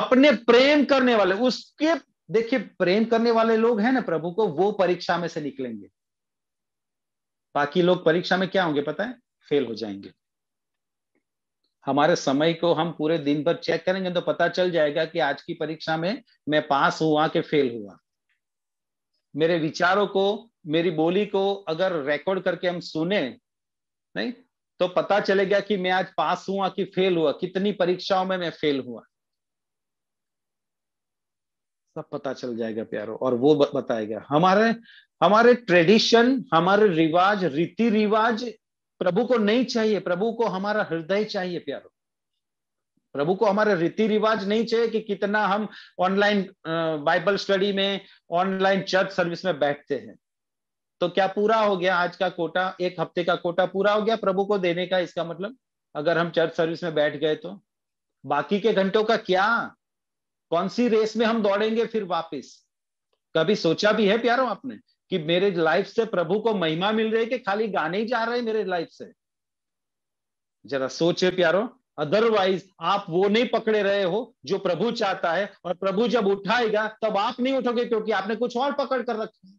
अपने प्रेम करने वाले उसके देखिए प्रेम करने वाले लोग हैं ना प्रभु को वो परीक्षा में से निकलेंगे बाकी लोग परीक्षा में क्या होंगे पता है फेल हो जाएंगे हमारे समय को हम पूरे दिन भर चेक करेंगे तो पता चल जाएगा कि आज की परीक्षा में मैं पास हुआ कि फेल हुआ मेरे विचारों को मेरी बोली को अगर रिकॉर्ड करके हम सुने नहीं तो पता चलेगा कि मैं आज पास हुआ कि फेल हुआ कितनी परीक्षाओं में मैं फेल हुआ सब पता चल जाएगा प्यारो और वो बताएगा हमारे हमारे ट्रेडिशन हमारे रिवाज रीति रिवाज प्रभु को नहीं चाहिए प्रभु को हमारा हृदय चाहिए प्यारो प्रभु को हमारे रीति रिवाज नहीं चाहिए कि कितना हम ऑनलाइन बाइबल स्टडी में ऑनलाइन चर्च सर्विस में बैठते हैं तो क्या पूरा हो गया आज का कोटा एक हफ्ते का कोटा पूरा हो गया प्रभु को देने का इसका मतलब अगर हम चर्च सर्विस में बैठ गए तो बाकी के घंटों का क्या कौन सी रेस में हम दौड़ेंगे फिर वापस कभी सोचा भी है प्यारो आपने कि मेरे लाइफ से प्रभु को महिमा मिल रही है कि खाली गाने ही जा रहे हैं मेरे लाइफ से जरा सोचे प्यारो अदरवाइज आप वो नहीं पकड़े रहे हो जो प्रभु चाहता है और प्रभु जब उठाएगा तब आप नहीं उठोगे क्योंकि आपने कुछ और पकड़ कर रखा है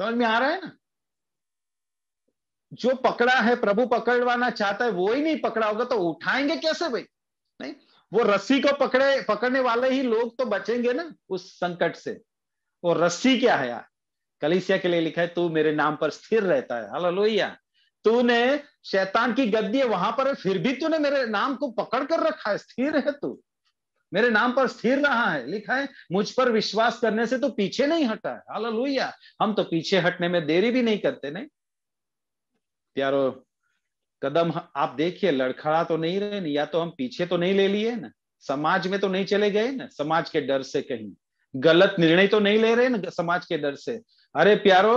समझ में आ रहा है ना जो पकड़ा है प्रभु पकड़वाना चाहता है वो ही नहीं पकड़ा होगा तो उठाएंगे कैसे भाई नहीं वो रस्सी को पकड़े पकड़ने वाले ही लोग तो बचेंगे ना उस संकट से वो रस्सी क्या है यार कलिसिया के लिए लिखा है तू मेरे नाम पर स्थिर रहता है हलो लोहिया तूने शैतान की गद्दी है वहां पर फिर भी तूने मेरे नाम को पकड़ कर रखा है स्थिर है तू मेरे नाम पर स्थिर रहा है लिखा है मुझ पर विश्वास करने से तो पीछे नहीं हटा है हालेलुया हम तो पीछे हटने में देरी भी नहीं करते नहीं प्यारो कदम आप देखिए लड़खड़ा तो नहीं रहे ना या तो हम पीछे तो नहीं ले लिए ना समाज में तो नहीं चले गए ना समाज के डर से कहीं गलत निर्णय तो नहीं ले रहे ना समाज के डर से अरे प्यारो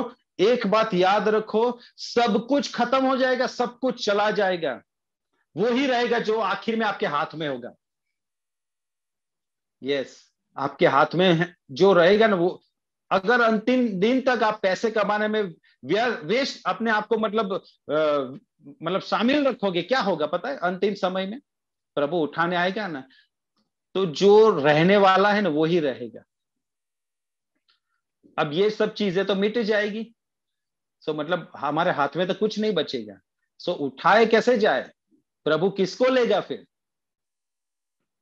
एक बात याद रखो सब कुछ खत्म हो जाएगा सब कुछ चला जाएगा वो ही रहेगा जो आखिर में आपके हाथ में होगा yes. आपके हाथ में जो रहेगा ना वो अगर अंतिम दिन तक आप पैसे कमाने में वेस्ट अपने आप को मतलब आ, मतलब शामिल रखोगे क्या होगा पता है अंतिम समय में प्रभु उठाने आएगा ना तो जो रहने वाला है ना वो ही रहेगा अब ये सब चीजें तो मिट जाएगी सो so, मतलब हमारे हाथ में तो कुछ नहीं बचेगा सो so, उठाए कैसे जाए प्रभु किसको लेगा फिर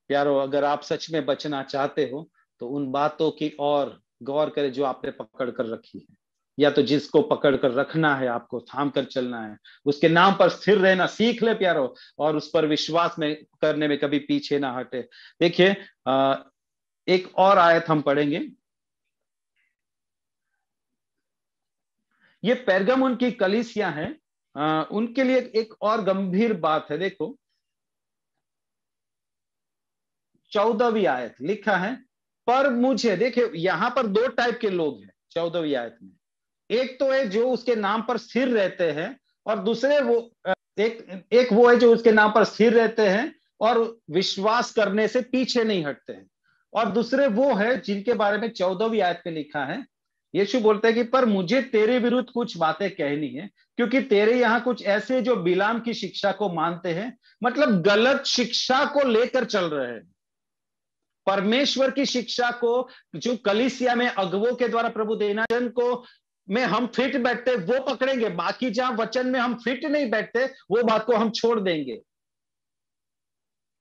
प्यारो अगर आप सच में बचना चाहते हो तो उन बातों की और गौर करें जो आपने पकड़ कर रखी है या तो जिसको पकड़ कर रखना है आपको थाम कर चलना है उसके नाम पर स्थिर रहना सीख ले प्यारो और उस पर विश्वास में करने में कभी पीछे ना हटे देखिए एक और आयत हम पढ़ेंगे ये पैरगम उनकी है हैं उनके लिए एक और गंभीर बात है देखो चौदहवीं आयत लिखा है पर मुझे देखिए यहां पर दो टाइप के लोग हैं चौदहवीं आयत में एक तो है जो उसके नाम पर स्थिर रहते हैं और दूसरे वो एक एक वो है जो उसके नाम पर स्थिर रहते हैं और विश्वास करने से पीछे नहीं हटते हैं और दूसरे वो है जिनके बारे में चौदहवीं आयत में लिखा है यीशु बोलते हैं कि पर मुझे तेरे विरुद्ध कुछ बातें कहनी है क्योंकि तेरे यहाँ कुछ ऐसे जो बिलाम की शिक्षा को मानते हैं मतलब गलत शिक्षा को लेकर चल रहे हैं परमेश्वर की शिक्षा को जो कलिसिया में अगवो के द्वारा प्रभु देना जन को में हम फिट बैठते वो पकड़ेंगे बाकी जहां वचन में हम फिट नहीं बैठते वो बात को हम छोड़ देंगे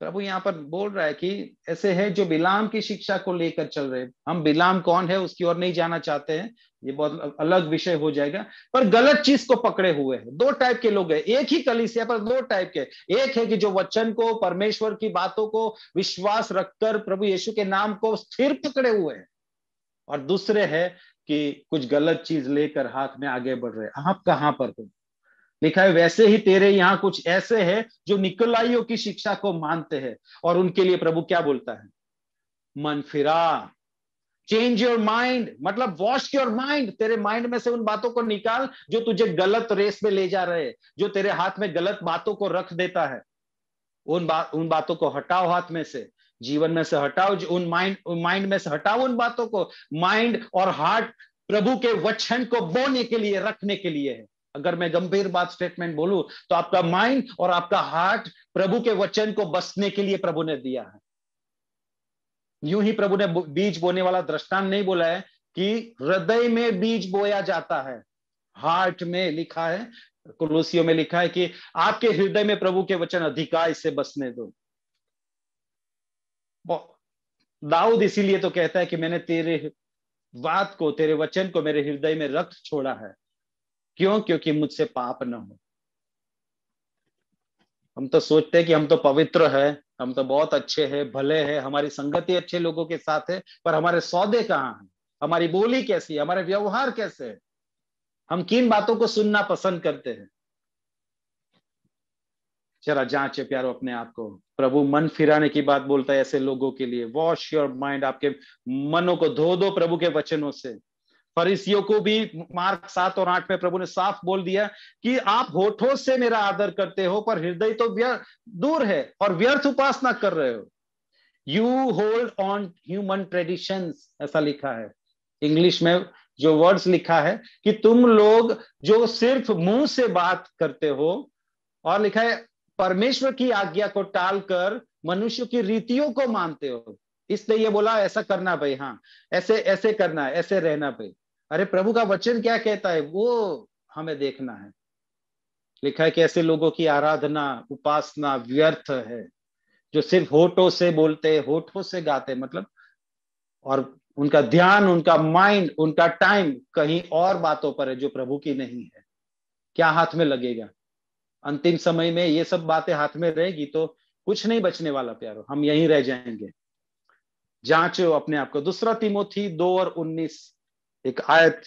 प्रभु यहाँ पर बोल रहा है कि ऐसे है जो बिलाम की शिक्षा को लेकर चल रहे हम बिलाम कौन है उसकी ओर नहीं जाना चाहते हैं ये बहुत अलग विषय हो जाएगा पर गलत चीज को पकड़े हुए हैं दो टाइप के लोग हैं एक ही कलिसिया पर दो टाइप के एक है कि जो वचन को परमेश्वर की बातों को विश्वास रखकर प्रभु यीशु के नाम को स्थिर पकड़े हुए हैं और दूसरे है कि कुछ गलत चीज लेकर हाथ में आगे बढ़ रहे आप कहां पर हो लिखा है वैसे ही तेरे यहाँ कुछ ऐसे हैं जो निकोलाइयों की शिक्षा को मानते हैं और उनके लिए प्रभु क्या बोलता है मन फिरा चेंज योर माइंड मतलब वॉश योर माइंड तेरे माइंड में से उन बातों को निकाल जो तुझे गलत रेस में ले जा रहे जो तेरे हाथ में गलत बातों को रख देता है उन बात उन बातों को हटाओ हाथ में से जीवन में से हटाओ उन माइंड माइंड में से हटाओ उन बातों को माइंड और हार्ट प्रभु के वचन को बोने के लिए रखने के लिए है अगर मैं गंभीर बात स्टेटमेंट बोलूं तो आपका माइंड और आपका हार्ट प्रभु के वचन को बसने के लिए प्रभु ने दिया है यूं ही प्रभु ने बीज बोने वाला दृष्टांत नहीं बोला है कि हृदय में बीज बोया जाता है हार्ट में लिखा है कुलूसियों में लिखा है कि आपके हृदय में प्रभु के वचन अधिकार इसे बसने दो दाऊद इसीलिए तो कहता है कि मैंने तेरे बात को तेरे वचन को मेरे हृदय में रक्त छोड़ा है क्यों क्योंकि मुझसे पाप न हो हम तो सोचते हैं कि हम तो पवित्र है हम तो बहुत अच्छे हैं भले हैं हमारी संगति अच्छे लोगों के साथ है पर हमारे सौदे कहाँ हैं हमारी बोली कैसी है हमारे व्यवहार कैसे है हम किन बातों को सुनना पसंद करते हैं जरा जांचे प्यारो अपने आप को प्रभु मन फिराने की बात बोलता है ऐसे लोगों के लिए वॉश योर माइंड आपके मनों को धो दो प्रभु के वचनों से फरीसियों को भी मार्ग सात और आठ में प्रभु ने साफ बोल दिया कि आप होठों से मेरा आदर करते हो पर हृदय तो दूर है और व्यर्थ उपासना कर रहे हो you hold on human tradition ऐसा लिखा है इंग्लिश में जो वर्ड्स लिखा है कि तुम लोग जो सिर्फ मुंह से बात करते हो और लिखा है परमेश्वर की आज्ञा को टालकर मनुष्य की रीतियों को मानते हो इसलिए ये बोला ऐसा करना भाई हाँ ऐसे ऐसे करना है ऐसे रहना भाई अरे प्रभु का वचन क्या कहता है वो हमें देखना है लिखा है कि ऐसे लोगों की आराधना उपासना व्यर्थ है जो सिर्फ होठों से बोलते होठों से गाते मतलब और उनका ध्यान उनका माइंड उनका टाइम कहीं और बातों पर है जो प्रभु की नहीं है क्या हाथ में लगेगा अंतिम समय में ये सब बातें हाथ में रहेगी तो कुछ नहीं बचने वाला प्यारो हम यहीं रह जाएंगे जांचो अपने आप को दूसरा थी दो और उन्नीस एक आयत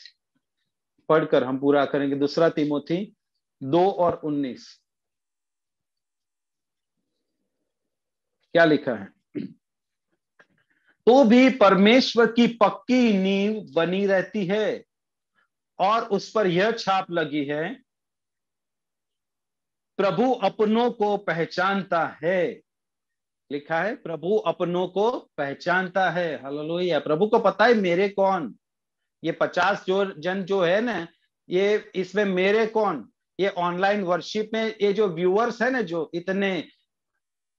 पढ़कर हम पूरा करेंगे दूसरा तिमोथी दो और उन्नीस क्या लिखा है तो भी परमेश्वर की पक्की नींव बनी रहती है और उस पर यह छाप लगी है प्रभु अपनों को पहचानता है लिखा है प्रभु अपनों को पहचानता है हलोया प्रभु को पता है मेरे कौन ये पचास जो जन जो है ना ये इसमें मेरे कौन ये ऑनलाइन वर्शिप में ये जो व्यूअर्स है ना जो इतने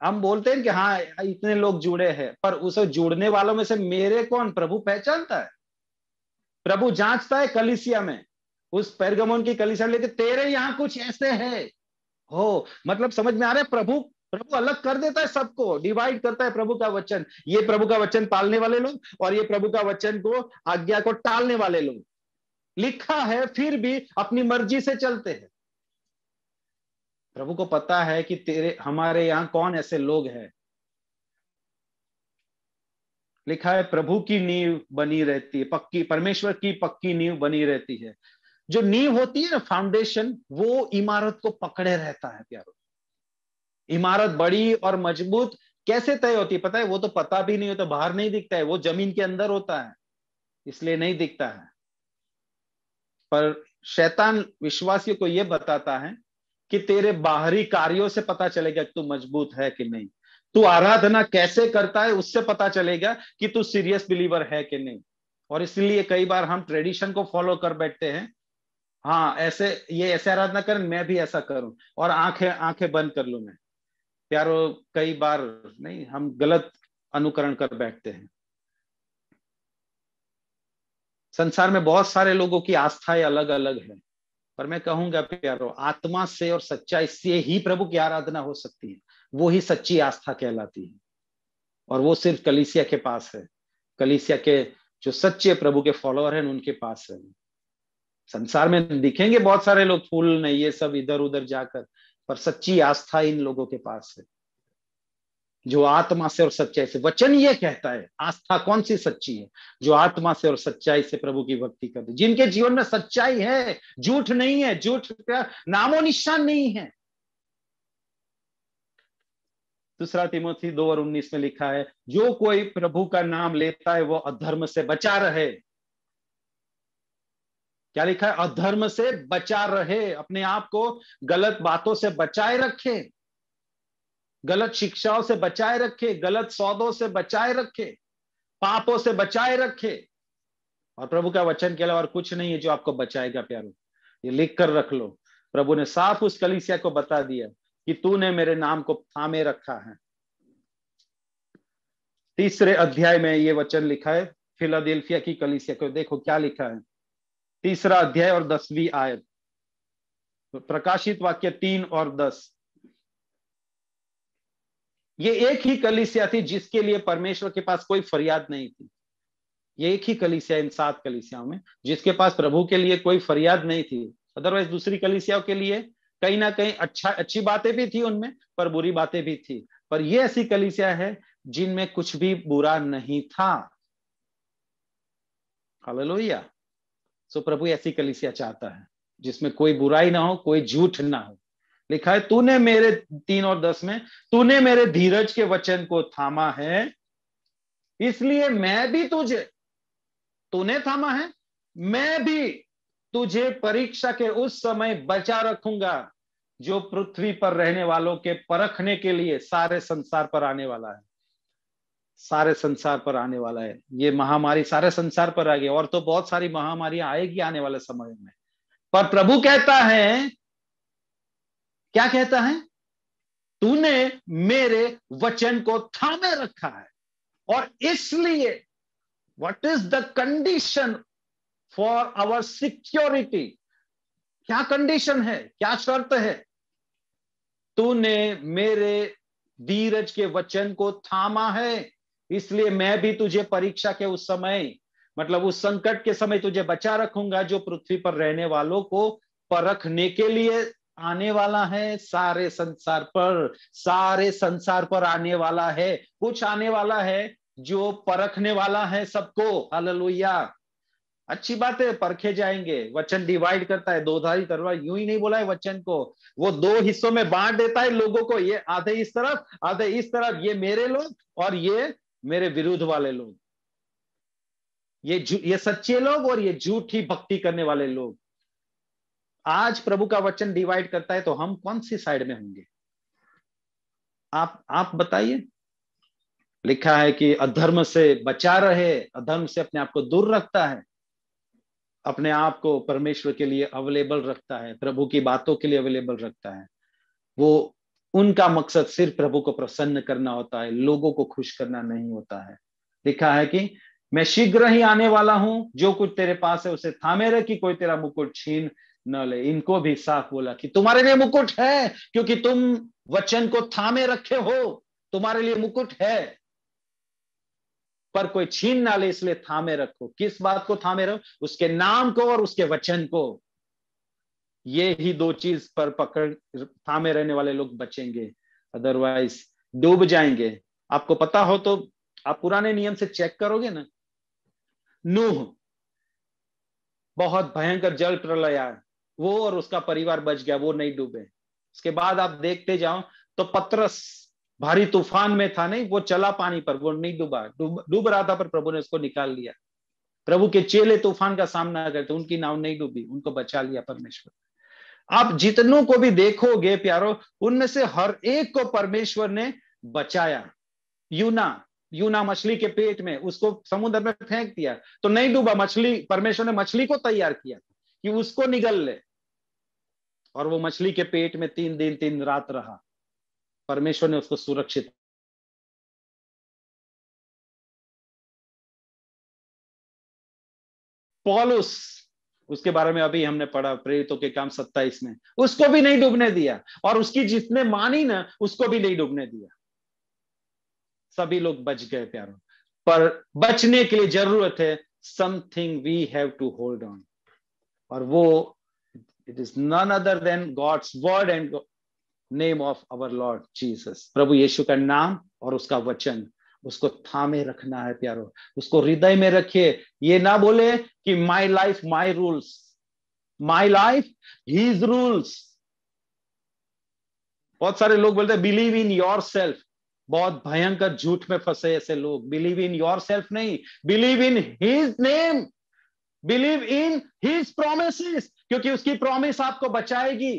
हम बोलते हैं कि हाँ इतने लोग जुड़े हैं पर उसे जुड़ने वालों में से मेरे कौन प्रभु पहचानता है प्रभु जांचता है कलिसिया में उस पैरगमोन की कलिसिया लेके तेरे यहाँ कुछ ऐसे है हो मतलब समझ में आ रहा है प्रभु प्रभु अलग कर देता है सबको डिवाइड करता है प्रभु का वचन ये प्रभु का वचन पालने वाले लोग और ये प्रभु का वचन को आज्ञा को टालने वाले लोग लिखा है फिर भी अपनी मर्जी से चलते हैं प्रभु को पता है कि तेरे हमारे यहाँ कौन ऐसे लोग हैं लिखा है प्रभु की नींव बनी रहती है पक्की परमेश्वर की पक्की नींव बनी रहती है जो नींव होती है ना फाउंडेशन वो इमारत को पकड़े रहता है प्यारों इमारत बड़ी और मजबूत कैसे तय होती है पता है वो तो पता भी नहीं होता बाहर नहीं दिखता है वो जमीन के अंदर होता है इसलिए नहीं दिखता है पर शैतान विश्वासियों को यह बताता है कि तेरे बाहरी कार्यों से पता चलेगा कि तू मजबूत है कि नहीं तू आराधना कैसे करता है उससे पता चलेगा कि तू सीरियस बिलीवर है कि नहीं और इसलिए कई बार हम ट्रेडिशन को फॉलो कर बैठते हैं हाँ ऐसे ये ऐसे आराधना करें मैं भी ऐसा करूं और आंखें आंखें बंद कर लू मैं प्यारो कई बार नहीं हम गलत अनुकरण कर बैठते हैं संसार में बहुत सारे लोगों की आस्थाएं अलग अलग है पर मैं कहूंगा प्यारो आत्मा से और सच्चाई से ही प्रभु की आराधना हो सकती है वो ही सच्ची आस्था कहलाती है और वो सिर्फ कलिसिया के पास है कलिसिया के जो सच्चे प्रभु के फॉलोअर हैं उनके पास है संसार में दिखेंगे बहुत सारे लोग फूल नहीं ये सब इधर उधर जाकर पर सच्ची आस्था इन लोगों के पास है जो आत्मा से और सच्चाई से वचन ये कहता है आस्था कौन सी सच्ची है जो आत्मा से और सच्चाई से प्रभु की भक्ति करते जिनके जीवन में सच्चाई है झूठ नहीं है झूठ का नामो निशान नहीं है दूसरा तिमोथी दो और उन्नीस में लिखा है जो कोई प्रभु का नाम लेता है वो अधर्म से बचा रहे क्या लिखा है अधर्म से बचा रहे अपने आप को गलत बातों से बचाए रखे गलत शिक्षाओं से बचाए रखे गलत सौदों से बचाए रखे पापों से बचाए रखे और प्रभु का वचन के अलावा और कुछ नहीं है जो आपको बचाएगा प्यारो ये लिख कर रख लो प्रभु ने साफ उस कलिसिया को बता दिया कि तूने मेरे नाम को थामे रखा है तीसरे अध्याय में ये वचन लिखा है फिलाडेल्फिया की कलिसिया को देखो क्या लिखा है तीसरा अध्याय और दसवीं आयत तो प्रकाशित वाक्य तीन और दस ये एक ही कलिसिया थी जिसके लिए परमेश्वर के पास कोई फरियाद नहीं थी ये एक ही कलिसिया इन सात कलिसियाओं में जिसके पास प्रभु के लिए कोई फरियाद नहीं थी अदरवाइज दूसरी कलिसियाओं के लिए कहीं ना कहीं अच्छा अच्छी बातें भी थी उनमें पर बुरी बातें भी थी पर ये ऐसी कलिसिया है जिनमें कुछ भी बुरा नहीं था हालेलुया सो प्रभु ऐसी कलिसिया चाहता है जिसमें कोई बुराई ना हो कोई झूठ ना हो लिखा है तूने मेरे तीन और दस में तूने मेरे धीरज के वचन को थामा है इसलिए मैं भी तुझे तूने थामा है मैं भी तुझे परीक्षा के उस समय बचा रखूंगा जो पृथ्वी पर रहने वालों के परखने के लिए सारे संसार पर आने वाला है सारे संसार पर आने वाला है ये महामारी सारे संसार पर आ गई और तो बहुत सारी महामारी आएगी आने वाले समय में पर प्रभु कहता है क्या कहता है तूने मेरे वचन को थामे रखा है और इसलिए what is the condition for our security क्या कंडीशन है क्या शर्त है तूने मेरे धीरज के वचन को थामा है इसलिए मैं भी तुझे परीक्षा के उस समय मतलब उस संकट के समय तुझे बचा रखूंगा जो पृथ्वी पर रहने वालों को परखने के लिए आने वाला है सारे संसार पर सारे संसार पर आने वाला है कुछ आने वाला है जो परखने वाला है सबको हालेलुया अच्छी बात है परखे जाएंगे वचन डिवाइड करता है दो धारी तरह यूं ही नहीं बोला है वचन को वो दो हिस्सों में बांट देता है लोगों को ये आधे इस तरफ आधे इस तरफ ये मेरे लोग और ये मेरे विरुद्ध वाले लोग ये ये सच्चे लोग और ये झूठी भक्ति करने वाले लोग आज प्रभु का वचन डिवाइड करता है तो हम कौन सी साइड में होंगे आप आप बताइए लिखा है कि अधर्म से बचा रहे अधर्म से अपने आप को दूर रखता है अपने आप को परमेश्वर के लिए अवेलेबल रखता है प्रभु की बातों के लिए अवेलेबल रखता है वो उनका मकसद सिर्फ प्रभु को प्रसन्न करना होता है लोगों को खुश करना नहीं होता है लिखा है कि मैं शीघ्र ही आने वाला हूं जो कुछ तेरे पास है उसे थामे रह कि कोई तेरा मुकुट छीन न ले इनको भी साफ बोला कि तुम्हारे लिए मुकुट है क्योंकि तुम वचन को थामे रखे हो तुम्हारे लिए मुकुट है पर कोई छीन ना ले इसलिए थामे रखो किस बात को थामे रहो उसके नाम को और उसके वचन को ये ही दो चीज पर पकड़ थामे रहने वाले लोग बचेंगे अदरवाइज डूब जाएंगे आपको पता हो तो आप पुराने नियम से चेक करोगे ना नूह बहुत भयंकर जल प्रलय आया वो और उसका परिवार बच गया वो नहीं डूबे उसके बाद आप देखते जाओ तो पत्रस भारी तूफान में था नहीं वो चला पानी पर वो नहीं डूबा डूब डूब रहा था पर प्रभु ने उसको निकाल लिया प्रभु के चेले तूफान का सामना करते उनकी नाव नहीं डूबी उनको बचा लिया परमेश्वर आप जितनों को भी देखोगे प्यारो उनमें से हर एक को परमेश्वर ने बचाया यूना यूना मछली के पेट में उसको समुद्र में फेंक दिया तो नहीं डूबा मछली परमेश्वर ने मछली को तैयार किया कि उसको निगल ले और वो मछली के पेट में तीन दिन तीन रात रहा परमेश्वर ने उसको सुरक्षित पॉलुस उसके बारे में अभी हमने पढ़ा प्रेरितों के काम सत्ताईस में उसको भी नहीं डूबने दिया और उसकी जितने मानी ना उसको भी नहीं डूबने दिया सभी लोग बच गए प्यारों पर बचने के लिए जरूरत है something we have to hold on और वो it is none other than God's word and name of our Lord Jesus प्रभु यीशु का नाम और उसका वचन उसको थामे रखना है प्यारो उसको हृदय में रखिए ये ना बोले कि my life my rules my life his rules बहुत सारे लोग बोलते हैं बिलीव इन योर सेल्फ बहुत भयंकर झूठ में फंसे ऐसे लोग बिलीव इन योर सेल्फ नहीं believe in his name believe in his promise क्योंकि उसकी प्रोमिस आपको बचाएगी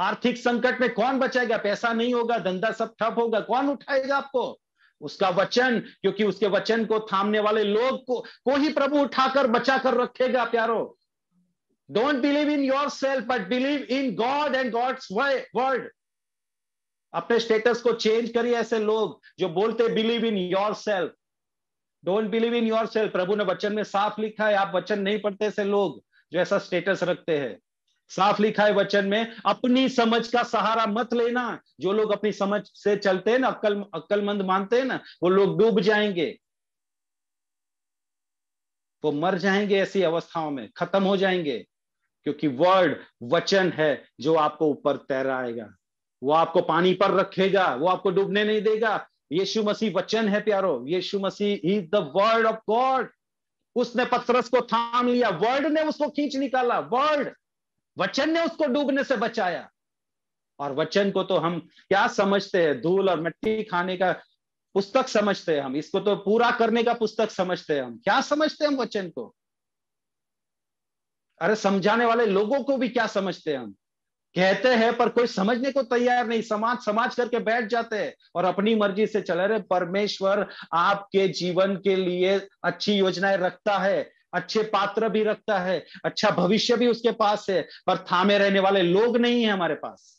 आर्थिक संकट में कौन बचाएगा पैसा नहीं होगा धंधा सब ठप होगा कौन उठाएगा आपको उसका वचन क्योंकि उसके वचन को थामने वाले लोग को को ही प्रभु उठाकर बचा कर रखेगा प्यारो don't believe in yourself but believe in God and God's world अपने स्टेटस को चेंज करिए ऐसे लोग जो बोलते believe in yourself don't believe in yourself प्रभु ने वचन में साफ लिखा है आप वचन नहीं पढ़ते ऐसे लोग जो ऐसा स्टेटस रखते हैं साफ लिखा है वचन में अपनी समझ का सहारा मत लेना जो लोग अपनी समझ से चलते हैं ना अक्कल अक्कलमंद मानते हैं ना वो लोग डूब जाएंगे वो मर जाएंगे ऐसी अवस्थाओं में खत्म हो जाएंगे क्योंकि वर्ड वचन है जो आपको ऊपर तैराएगा वो आपको पानी पर रखेगा वो आपको डूबने नहीं देगा यीशु मसीह वचन है प्यारो यीशु मसीह is the word of God उसने पत्रस को थाम लिया वर्ड ने उसको खींच निकाला वर्ड वचन ने उसको डूबने से बचाया और वचन को तो हम क्या समझते हैं धूल और मिट्टी खाने का पुस्तक समझते हैं हम इसको तो पूरा करने का पुस्तक समझते हैं हम क्या समझते हैं हम वचन को अरे समझाने वाले लोगों को भी क्या समझते हैं हम कहते हैं पर कोई समझने को तैयार नहीं समाज समाज करके बैठ जाते हैं और अपनी मर्जी से चले रहे परमेश्वर आपके जीवन के लिए अच्छी योजनाएं रखता है अच्छे पात्र भी रखता है अच्छा भविष्य भी उसके पास है पर थामे रहने वाले लोग नहीं है हमारे पास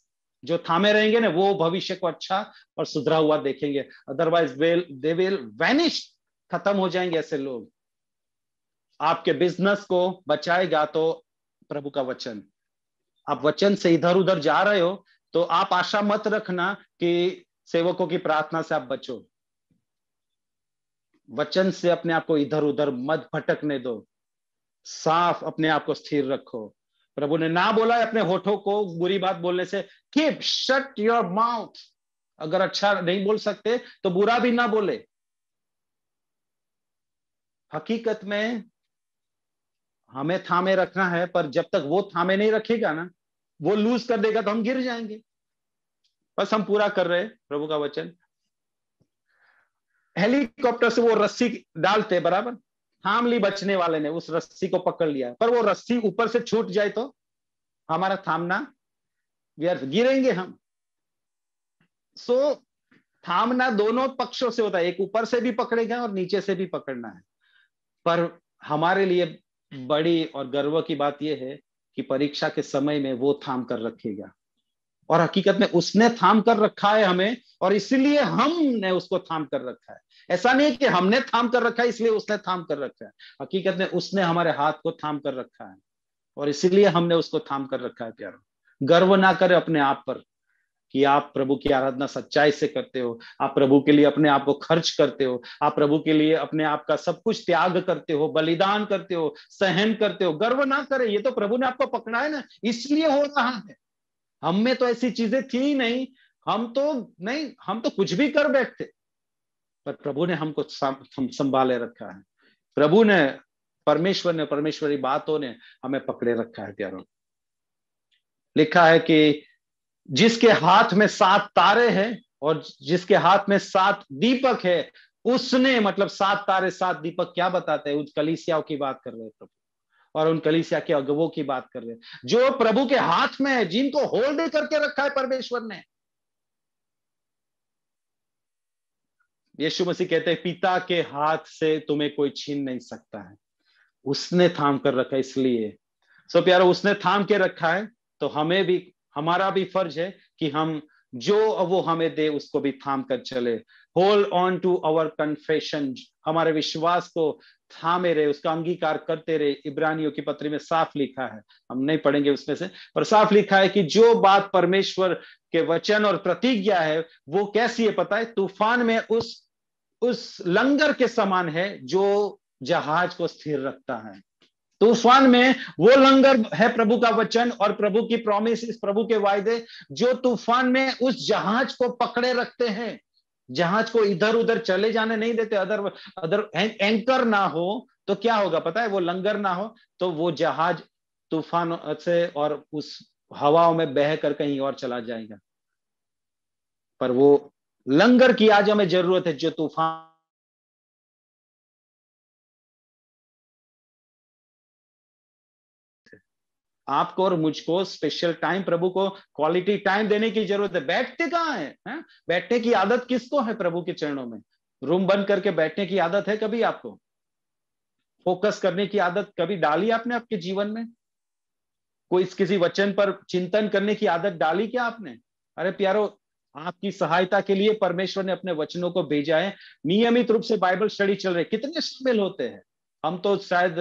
जो थामे रहेंगे ना वो भविष्य को अच्छा और सुधरा हुआ देखेंगे otherwise well they will vanish खत्म हो जाएंगे ऐसे लोग आपके बिजनेस को बचाएगा तो प्रभु का वचन आप वचन से इधर उधर जा रहे हो तो आप आशा मत रखना कि सेवकों की प्रार्थना से आप बचो वचन से अपने आप को इधर उधर मत भटकने दो साफ अपने आप को स्थिर रखो प्रभु ने ना बोला है अपने होठों को बुरी बात बोलने से कीप शट योर माउथ अगर अच्छा नहीं बोल सकते तो बुरा भी ना बोले हकीकत में हमें थामे रखना है पर जब तक वो थामे नहीं रखेगा ना वो लूज कर देगा तो हम गिर जाएंगे बस हम पूरा कर रहे प्रभु का वचन हेलीकॉप्टर से वो रस्सी डालते बराबर थामली बचने वाले ने उस रस्सी को पकड़ लिया पर वो रस्सी ऊपर से छूट जाए तो हमारा थामना व्यर्थ गिरेंगे हम सो so, थामना दोनों पक्षों से होता है एक ऊपर से भी पकड़ेगा और नीचे से भी पकड़ना है पर हमारे लिए बड़ी और गर्व की बात यह है कि परीक्षा के समय में वो थाम कर रखेगा और हकीकत में उसने थाम कर रखा है हमें और इसीलिए हमने उसको थाम कर रखा है ऐसा नहीं कि हमने थाम कर रखा है इसलिए उसने थाम कर रखा है हकीकत में उसने हमारे हाथ को थाम कर रखा है और इसीलिए हमने उसको थाम कर रखा है प्यारो गर्व ना करे अपने आप पर कि आप प्रभु की आराधना सच्चाई से करते हो आप प्रभु के लिए अपने आप को खर्च करते हो आप प्रभु के लिए अपने आप का सब कुछ त्याग करते हो बलिदान करते हो सहन करते हो गर्व ना करे ये तो प्रभु ने आपको पकड़ा है ना इसलिए हो रहा है हम में तो ऐसी चीजें थी नहीं हम तो नहीं हम तो कुछ भी कर बैठते पर प्रभु ने हमको संभाले रखा है प्रभु ने परमेश्वर ने परमेश्वरी बातों ने हमें पकड़े रखा है प्यारों लिखा है कि जिसके हाथ में सात तारे हैं और जिसके हाथ में सात दीपक है उसने मतलब सात तारे सात दीपक क्या बताते हैं उन कलिसियाओं की बात कर रहे हैं प्रभु और उन कलिसिया के अगवों की बात कर रहे हैं जो प्रभु के हाथ में है जिनको होल्ड करके रखा है परमेश्वर ने यीशु मसीह कहते हैं पिता के हाथ से तुम्हें कोई छीन नहीं सकता है उसने थाम कर रखा है इसलिए सो प्यारो उसने थाम के रखा है तो हमें भी हमारा भी फर्ज है कि हम जो वो हमें दे उसको भी थाम कर चले hold on to our confession हमारे विश्वास को थामे रहे उसका अंगीकार करते रहे इब्रानियों की पत्री में साफ लिखा है हम नहीं पढ़ेंगे उसमें से पर साफ लिखा है कि जो बात परमेश्वर के वचन और प्रतिज्ञा है वो कैसी है पता है तूफान में उस उस लंगर के समान है जो जहाज को स्थिर रखता है तूफान में वो लंगर है प्रभु का वचन और प्रभु की प्रॉमिस प्रभु के वायदे जो तूफान में उस जहाज को पकड़े रखते हैं जहाज को इधर उधर चले जाने नहीं देते अदर अदर एंकर ना हो तो क्या होगा पता है वो लंगर ना हो तो वो जहाज तूफान से और उस हवाओं में बह कर कहीं और चला जाएगा पर वो लंगर की आज हमें जरूरत है जो तूफान आपको और मुझको स्पेशल टाइम प्रभु को क्वालिटी टाइम देने की जरूरत है बैठते कहाँ है, है बैठने की आदत किसको है प्रभु के चरणों में रूम बंद करके बैठने की आदत है कभी आपको फोकस करने की आदत कभी डाली आपने आपके जीवन में कोई किसी वचन पर चिंतन करने की आदत डाली क्या आपने अरे प्यारो आपकी सहायता के लिए परमेश्वर ने अपने वचनों को भेजा है नियमित रूप से बाइबल स्टडी चल रहे कितने शामिल होते हैं हम तो शायद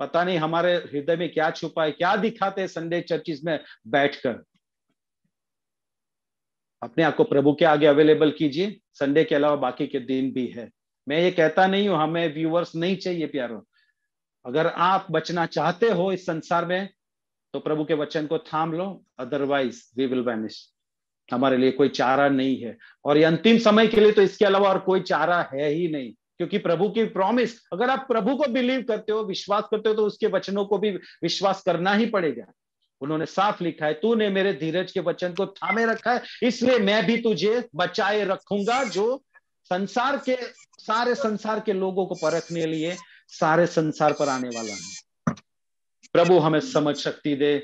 पता नहीं हमारे हृदय में क्या छुपा है क्या दिखाते हैं संडे चर्चिस में बैठकर अपने आप को प्रभु के आगे अवेलेबल कीजिए संडे के अलावा बाकी के दिन भी है मैं ये कहता नहीं हूं हमें व्यूअर्स नहीं चाहिए प्यारो अगर आप बचना चाहते हो इस संसार में तो प्रभु के वचन को थाम लो अदरवाइज वी विल वैनिश हमारे लिए कोई चारा नहीं है और ये अंतिम समय के लिए तो इसके अलावा और कोई चारा है ही नहीं क्योंकि प्रभु की प्रॉमिस अगर आप प्रभु को बिलीव करते हो विश्वास करते हो तो उसके वचनों को भी विश्वास करना ही पड़ेगा उन्होंने साफ लिखा है तूने मेरे धीरज के वचन को थामे रखा है इसलिए मैं भी तुझे बचाए रखूंगा जो संसार के सारे संसार के लोगों को परखने लिए सारे संसार पर आने वाला है प्रभु हमें समझ शक्ति दे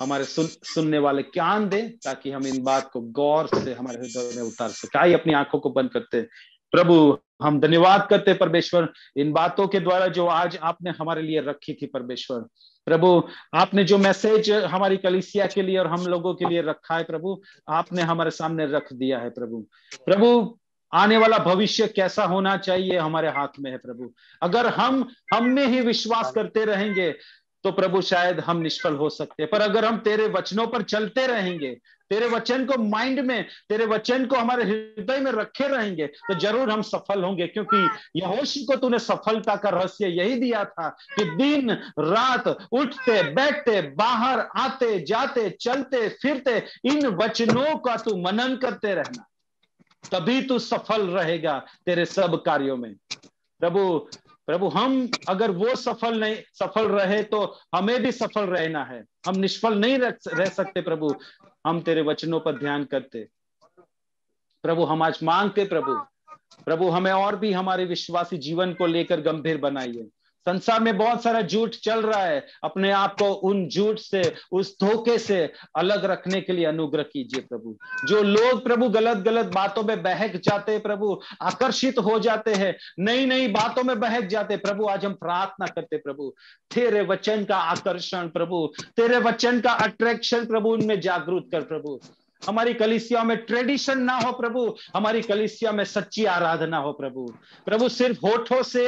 हमारे सुन सुनने वाले ज्ञान दे ताकि हम इन बात को गौर से हमारे हृदय में उतार सके आइए अपनी आंखों को बंद करते प्रभु हम धन्यवाद करते परमेश्वर इन बातों के द्वारा जो आज आपने हमारे लिए रखी थी परमेश्वर प्रभु आपने जो मैसेज हमारी कलिसिया के लिए और हम लोगों के लिए रखा है प्रभु आपने हमारे सामने रख दिया है प्रभु प्रभु आने वाला भविष्य कैसा होना चाहिए हमारे हाथ में है प्रभु अगर हम हम में ही विश्वास करते रहेंगे तो प्रभु शायद हम निष्फल हो सकते हैं पर अगर हम तेरे वचनों पर चलते रहेंगे तेरे वचन को माइंड में तेरे वचन को हमारे हृदय में रखे रहेंगे तो जरूर हम सफल होंगे क्योंकि यहोश को तूने सफलता का रहस्य यही दिया था कि दिन रात उठते बैठते बाहर आते जाते चलते फिरते इन वचनों का तू मनन करते रहना तभी तू सफल रहेगा तेरे सब कार्यों में प्रभु प्रभु हम अगर वो सफल नहीं सफल रहे तो हमें भी सफल रहना है हम निष्फल नहीं रह सकते प्रभु हम तेरे वचनों पर ध्यान करते प्रभु हम आज मांगते प्रभु प्रभु हमें और भी हमारे विश्वासी जीवन को लेकर गंभीर बनाइए संसार में बहुत सारा झूठ चल रहा है अपने आप को उन झूठ से उस धोखे से अलग रखने के लिए अनुग्रह कीजिए प्रभु जो लोग प्रभु गलत गलत बातों में बहक जाते हैं प्रभु आकर्षित हो जाते हैं नई नई बातों में बहक जाते प्रभु आज हम प्रार्थना करते प्रभु तेरे वचन का आकर्षण प्रभु तेरे वचन का अट्रैक्शन प्रभु उनमें जागरूक कर प्रभु हमारी कलिसिया में ट्रेडिशन ना हो प्रभु हमारी कलिसिया में सच्ची आराधना हो प्रभु प्रभु सिर्फ होठों से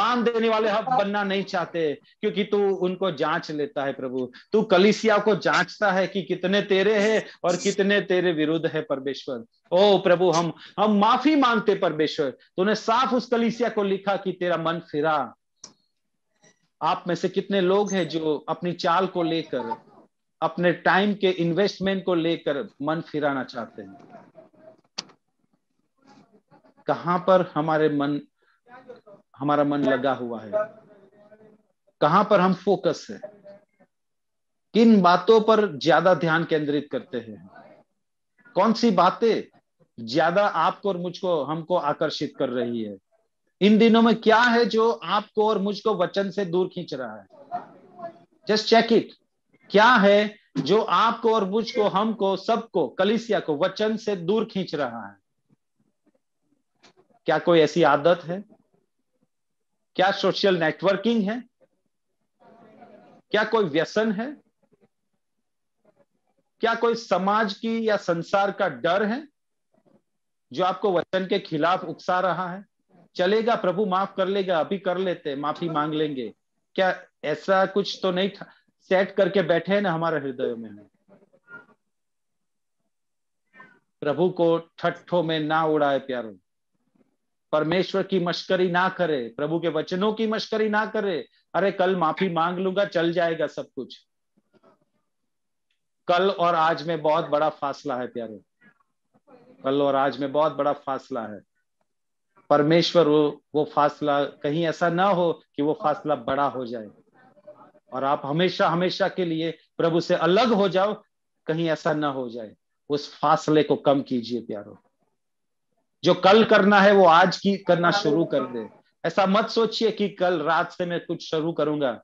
मान देने वाले हम बनना नहीं चाहते क्योंकि तू उनको जांच लेता है प्रभु तू कलिसिया को जांचता है कि कितने तेरे हैं और कितने तेरे विरुद्ध है परमेश्वर ओ प्रभु हम हम माफी मांगते परमेश्वर तूने साफ उस कलिसिया को लिखा कि तेरा मन फिरा आप में से कितने लोग हैं जो अपनी चाल को लेकर अपने टाइम के इन्वेस्टमेंट को लेकर मन फिराना चाहते हैं कहां पर हमारे मन हमारा मन लगा हुआ है कहां पर हम फोकस है किन बातों पर ज्यादा ध्यान केंद्रित करते हैं कौन सी बातें ज्यादा आपको और मुझको हमको आकर्षित कर रही है इन दिनों में क्या है जो आपको और मुझको वचन से दूर खींच रहा है जस्ट चेक इट क्या है जो आपको और मुझको हमको सबको कलिसिया को वचन से दूर खींच रहा है क्या कोई ऐसी आदत है क्या सोशल नेटवर्किंग है क्या कोई व्यसन है क्या कोई समाज की या संसार का डर है जो आपको वचन के खिलाफ उकसा रहा है चलेगा प्रभु माफ कर लेगा अभी कर लेते माफी मांग लेंगे क्या ऐसा कुछ तो नहीं था सेट करके बैठे हैं ना हमारे हृदय में प्रभु को ठट्ठों में ना उड़ाए प्यारो परमेश्वर की मश्करी ना करे प्रभु के वचनों की मश्करी ना करे अरे कल माफी मांग लूंगा चल जाएगा सब कुछ कल और आज में बहुत बड़ा फासला है प्यारो कल और आज में बहुत बड़ा फासला है परमेश्वर वो वो फासला कहीं ऐसा ना हो कि वो फासला बड़ा हो जाए और आप हमेशा हमेशा के लिए प्रभु से अलग हो जाओ कहीं ऐसा ना हो जाए उस फासले को कम कीजिए प्यारो जो कल करना है वो आज की करना शुरू कर दे ऐसा मत सोचिए कि कल रात से मैं कुछ शुरू करूंगा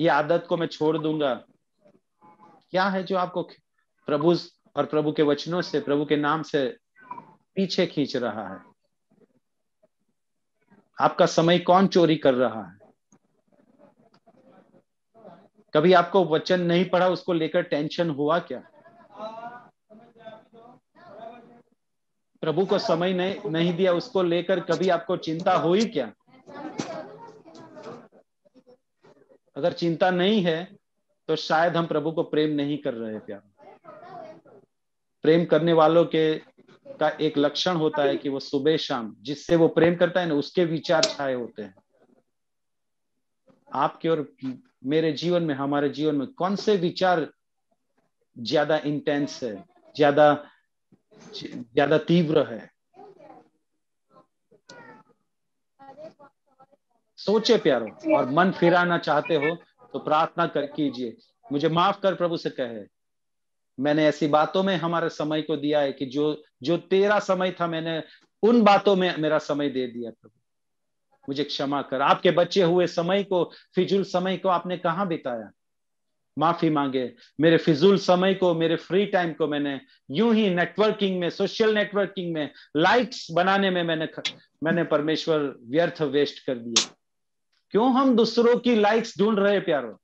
ये आदत को मैं छोड़ दूंगा क्या है जो आपको प्रभु और प्रभु के वचनों से प्रभु के नाम से पीछे खींच रहा है आपका समय कौन चोरी कर रहा है कभी आपको वचन नहीं पढ़ा उसको लेकर टेंशन हुआ क्या प्रभु को समय नहीं नहीं दिया उसको लेकर कभी आपको चिंता हुई क्या अगर चिंता नहीं है तो शायद हम प्रभु को प्रेम नहीं कर रहे प्यार प्रेम करने वालों के का एक लक्षण होता है कि वो सुबह शाम जिससे वो प्रेम करता है ना उसके विचार छाए होते हैं आपके और मेरे जीवन में हमारे जीवन में कौन से विचार ज्यादा इंटेंस है ज्यादा ज्यादा तीव्र है सोचे प्यारो और मन फिराना चाहते हो तो प्रार्थना कर कीजिए मुझे माफ कर प्रभु से कहे मैंने ऐसी बातों में हमारे समय को दिया है कि जो जो तेरा समय था मैंने उन बातों में मेरा समय दे दिया प्रभु मुझे क्षमा कर आपके बचे हुए समय को फिजूल समय को आपने कहाँ बिताया माफी मांगे मेरे फिजूल समय को मेरे फ्री टाइम को मैंने यूं ही नेटवर्किंग में सोशल नेटवर्किंग में लाइक्स बनाने में मैंने मैंने परमेश्वर व्यर्थ वेस्ट कर दिया क्यों हम दूसरों की लाइक्स ढूंढ रहे प्यारो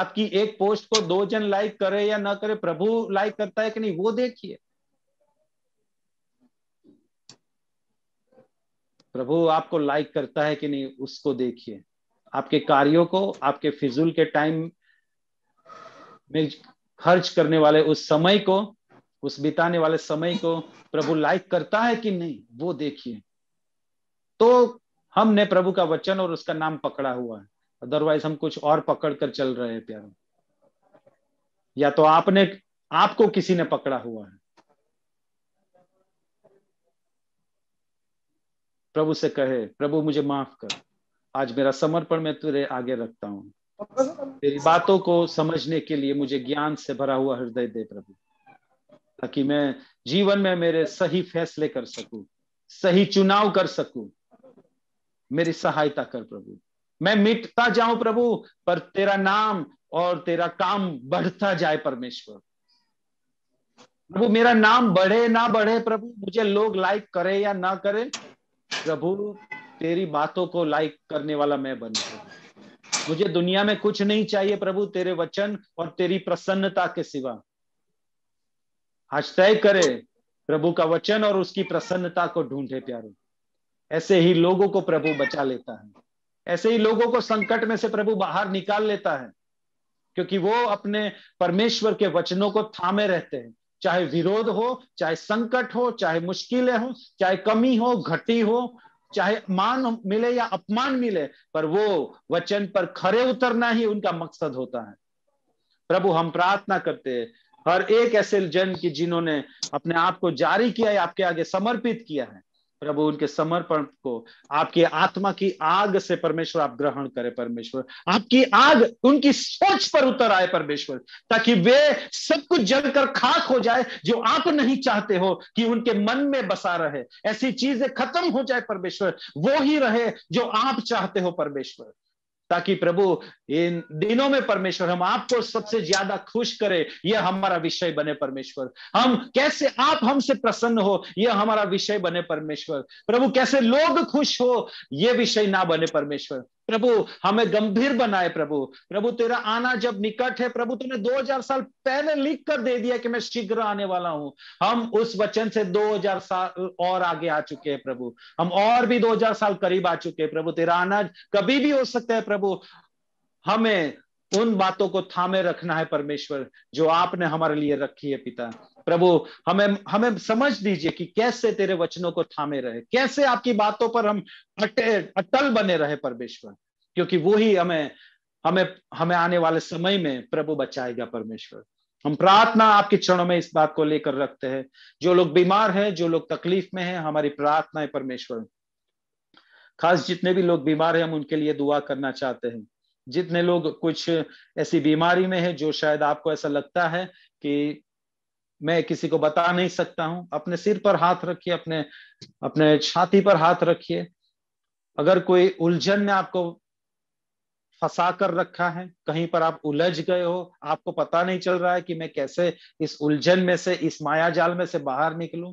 आपकी एक पोस्ट को दो जन लाइक करे या ना करे प्रभु लाइक करता है कि नहीं वो देखिए प्रभु आपको लाइक करता है कि नहीं उसको देखिए आपके कार्यों को आपके फिजूल के टाइम में खर्च करने वाले उस समय को उस बिताने वाले समय को प्रभु लाइक करता है कि नहीं वो देखिए तो हमने प्रभु का वचन और उसका नाम पकड़ा हुआ है अदरवाइज हम कुछ और पकड़ कर चल रहे हैं प्यारों या तो आपने आपको किसी ने पकड़ा हुआ है प्रभु से कहे प्रभु मुझे माफ कर आज मेरा समर्पण मैं तेरे आगे रखता हूँ तेरी बातों को समझने के लिए मुझे ज्ञान से भरा हुआ हृदय दे प्रभु ताकि मैं जीवन में मेरे सही फैसले कर सकूं सही चुनाव कर सकूं मेरी सहायता कर प्रभु मैं मिटता जाऊं प्रभु पर तेरा नाम और तेरा काम बढ़ता जाए परमेश्वर प्रभु मेरा नाम बढ़े ना बढ़े प्रभु मुझे लोग लाइक करे या ना करे प्रभु तेरी बातों को लाइक करने वाला मैं बन मुझे दुनिया में कुछ नहीं चाहिए प्रभु तेरे वचन और तेरी प्रसन्नता के सिवा आश्चर्य तय करे प्रभु का वचन और उसकी प्रसन्नता को ढूंढे प्यारे ऐसे ही लोगों को प्रभु बचा लेता है ऐसे ही लोगों को संकट में से प्रभु बाहर निकाल लेता है क्योंकि वो अपने परमेश्वर के वचनों को थामे रहते हैं चाहे विरोध हो चाहे संकट हो चाहे मुश्किलें हो चाहे कमी हो घटी हो चाहे मान मिले या अपमान मिले पर वो वचन पर खरे उतरना ही उनका मकसद होता है प्रभु हम प्रार्थना करते हैं हर एक ऐसे जन की जिन्होंने अपने आप को जारी किया या आपके आगे समर्पित किया है प्रभु उनके समर्पण को आपकी आत्मा की आग से परमेश्वर आप ग्रहण करें परमेश्वर आपकी आग उनकी सोच पर उतर आए परमेश्वर ताकि वे सब कुछ जलकर खाक हो जाए जो आप नहीं चाहते हो कि उनके मन में बसा रहे ऐसी चीजें खत्म हो जाए परमेश्वर वो ही रहे जो आप चाहते हो परमेश्वर ताकि प्रभु इन दिनों में परमेश्वर हम आपको सबसे ज्यादा खुश करें यह हमारा विषय बने परमेश्वर हम कैसे आप हमसे प्रसन्न हो यह हमारा विषय बने परमेश्वर प्रभु कैसे लोग खुश हो यह विषय ना बने परमेश्वर प्रभु हमें गंभीर बनाए प्रभु प्रभु तेरा आना जब निकट है प्रभु तूने 2000 साल पहले लिख कर दे दिया कि मैं शीघ्र आने वाला हूं हम उस वचन से 2000 साल और आगे आ चुके हैं प्रभु हम और भी 2000 साल करीब आ चुके हैं प्रभु तेरा आना कभी भी हो सकता है प्रभु हमें उन बातों को थामे रखना है परमेश्वर जो आपने हमारे लिए रखी है पिता प्रभु हमें हमें समझ दीजिए कि कैसे तेरे वचनों को थामे रहे कैसे आपकी बातों पर हम अटे अटल बने रहे परमेश्वर क्योंकि वो ही हमें हमें हमें आने वाले समय में प्रभु बचाएगा परमेश्वर हम प्रार्थना आपके क्षणों में इस बात को लेकर रखते हैं जो लोग बीमार हैं जो लोग तकलीफ में हैं हमारी प्रार्थना है परमेश्वर खास जितने भी लोग बीमार हैं हम उनके लिए दुआ करना चाहते हैं जितने लोग कुछ ऐसी बीमारी में है जो शायद आपको ऐसा लगता है कि मैं किसी को बता नहीं सकता हूं अपने सिर पर हाथ रखिए अपने अपने छाती पर हाथ रखिए अगर कोई उलझन ने आपको फंसा कर रखा है कहीं पर आप उलझ गए हो आपको पता नहीं चल रहा है कि मैं कैसे इस उलझन में से इस माया जाल में से बाहर निकलूं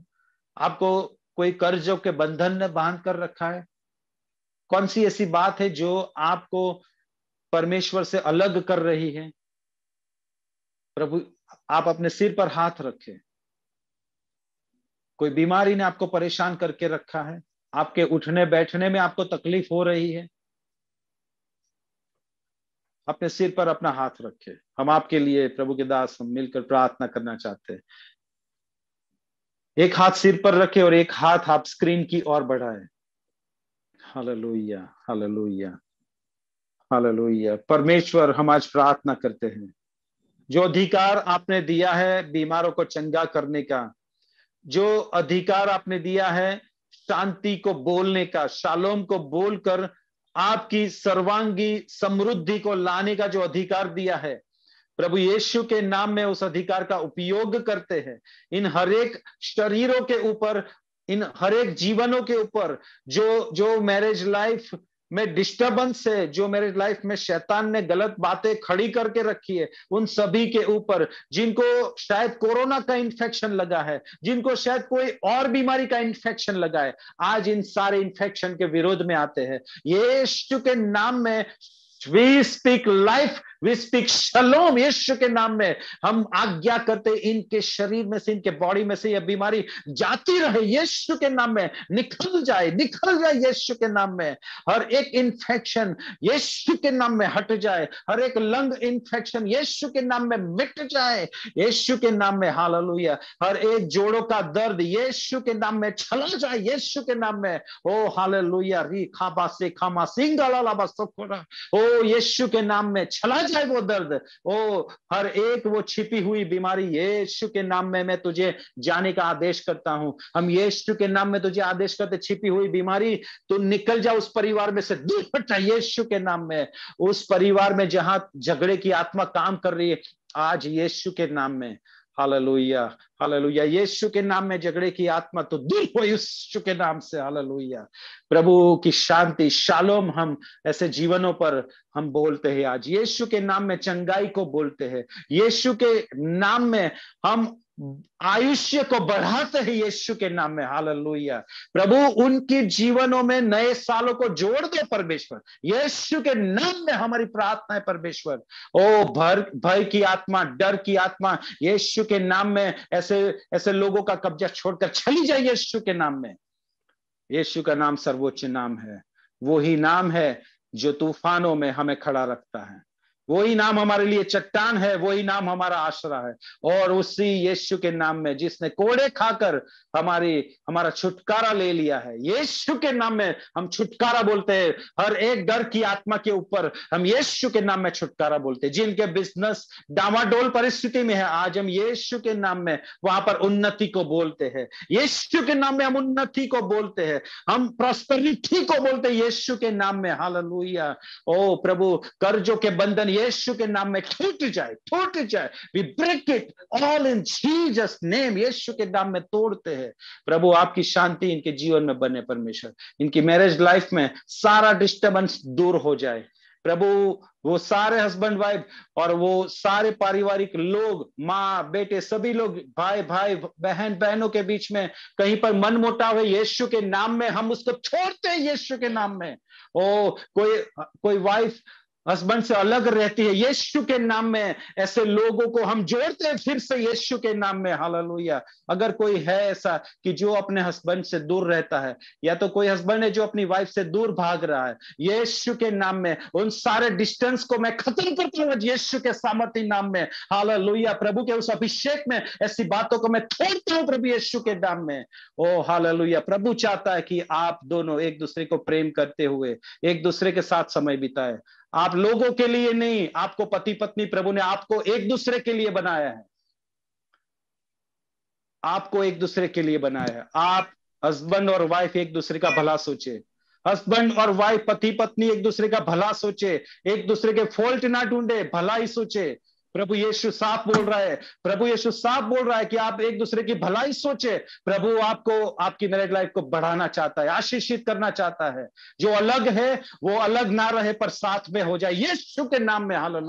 आपको कोई कर्जों के बंधन ने बांध कर रखा है कौन सी ऐसी बात है जो आपको परमेश्वर से अलग कर रही है प्रभु आप अपने सिर पर हाथ रखें कोई बीमारी ने आपको परेशान करके रखा है आपके उठने बैठने में आपको तकलीफ हो रही है अपने सिर पर अपना हाथ रखे हम आपके लिए प्रभु के दास हम मिलकर प्रार्थना करना चाहते हैं एक हाथ सिर पर रखे और एक हाथ आप स्क्रीन की ओर बढ़ाए हाल लोहिया हालेलुया परमेश्वर हम आज प्रार्थना करते हैं जो अधिकार आपने दिया है बीमारों को चंगा करने का जो अधिकार आपने दिया है शांति को बोलने का शालोम को बोलकर आपकी सर्वांगी समृद्धि को लाने का जो अधिकार दिया है प्रभु यीशु के नाम में उस अधिकार का उपयोग करते हैं इन हरेक शरीरों के ऊपर इन हरेक जीवनों के ऊपर जो जो मैरिज लाइफ में डिस्टर्बेंस है जो मेरे लाइफ में शैतान ने गलत बातें खड़ी करके रखी है उन सभी के ऊपर जिनको शायद कोरोना का इंफेक्शन लगा है जिनको शायद कोई और बीमारी का इंफेक्शन लगा है आज इन सारे इंफेक्शन के विरोध में आते हैं ये के नाम में we speak life speak shalom यीशु के नाम में हम आज्ञा करते इनके शरीर में से इनके बॉडी में से यह बीमारी जाती रहे यीशु के नाम में निकल जाए निकल जाए यीशु के नाम में हर एक इंफेक्शन यीशु के नाम में हट जाए हर एक लंग इंफेक्शन यीशु के नाम में मिट जाए यीशु के नाम में हालेलुया हर एक जोड़ों का दर्द यीशु के नाम में छला जाए यीशु के नाम में ओ oh, लुया री खाबा से खामा सिंगला ओ यीशु के नाम में छला जाए है वो दर्द ओ हर एक वो छिपी हुई बीमारी यीशु के नाम में मैं तुझे जाने का आदेश करता हूं हम यीशु के नाम में तुझे आदेश करते छिपी हुई बीमारी तू निकल जा उस परिवार में से दूर हटा यीशु के नाम में उस परिवार में जहां झगड़े की आत्मा काम कर रही है आज यीशु के नाम में हालेलुया हालेलुया यीशु के नाम में झगड़े की आत्मा तो दूर हो यीशु के नाम से हालेलुया प्रभु की शांति शालोम हम ऐसे जीवनों पर हम बोलते हैं आज यीशु के नाम में चंगाई को बोलते हैं यीशु के नाम में हम हम्म। आयुष्य को बढ़ाते हैं यीशु के नाम में हाल प्रभु उनके जीवनों में नए सालों को जोड़ दो परमेश्वर यीशु के नाम में हमारी प्रार्थना है परमेश्वर ओ भर भय की आत्मा डर की आत्मा यीशु के नाम में ऐसे ऐसे लोगों का कब्जा छोड़कर चली जाए यीशु के नाम में यीशु का नाम सर्वोच्च नाम है वो ही नाम है जो तूफानों में हमें खड़ा रखता है वही नाम हमारे लिए चट्टान है वही नाम हमारा आश्रा है और उसी यीशु के नाम में जिसने कोड़े खाकर हमारी हमारा छुटकारा ले लिया है यीशु के नाम में हम छुटकारा बोलते हैं हर एक डर की आत्मा के ऊपर हम यीशु के नाम में छुटकारा बोलते हैं जिनके बिजनेस डावाडोल परिस्थिति में है आज हम यीशु के नाम में वहां पर उन्नति को बोलते हैं यीशु के नाम में हम उन्नति को बोलते हैं हम प्रॉस्पेरिटी को बोलते हैं यीशु के नाम में हाल ओ प्रभु कर्जों के बंधन यीशु के नाम में टूट जाए टूट जाए we break it all in Jesus name यीशु के नाम में तोड़ते हैं प्रभु आपकी शांति इनके जीवन में बने परमेश्वर इनकी मैरिज लाइफ में सारा डिस्टर्बेंस दूर हो जाए प्रभु वो सारे हस्बैंड वाइफ और वो सारे पारिवारिक लोग माँ बेटे सभी लोग भाई भाई बहन बहनों के बीच में कहीं पर मन मोटा हुए यीशु के नाम में हम उसको छोड़ते हैं यीशु के नाम में ओ कोई कोई वाइफ हस्बैंड से अलग रहती है यीशु के नाम में ऐसे लोगों को हम जोड़ते हैं फिर से यीशु के नाम में हाल अगर कोई है ऐसा कि जो अपने हस्बैंड से दूर रहता है या तो कोई हस्बैंड है जो अपनी वाइफ से दूर भाग रहा है यीशु के नाम में उन सारे डिस्टेंस को मैं खत्म करता हूँ यीशु के सामर्थ्य नाम में हाल प्रभु के उस अभिषेक में ऐसी बातों को मैं छोड़ता हूँ प्रभु यीशु के नाम में ओ हाल प्रभु चाहता है कि आप दोनों एक दूसरे को प्रेम करते हुए एक दूसरे के साथ समय बिताए आप लोगों के लिए नहीं आपको पति पत्नी प्रभु ने आपको एक दूसरे के लिए बनाया है आपको एक दूसरे के लिए बनाया है आप हस्बैंड और वाइफ एक दूसरे का भला सोचे हस्बैंड और वाइफ पति पत्नी एक दूसरे का भला सोचे एक दूसरे के फॉल्ट ना ढूंढे भला ही सोचे प्रभु यीशु साफ बोल रहा है प्रभु यीशु साफ बोल रहा है कि आप एक दूसरे की भलाई सोचे प्रभु आपको आपकी मैरिड लाइफ को बढ़ाना चाहता है आशीषित करना चाहता है जो अलग है वो अलग ना रहे पर साथ में हो जाए यीशु के नाम में हाल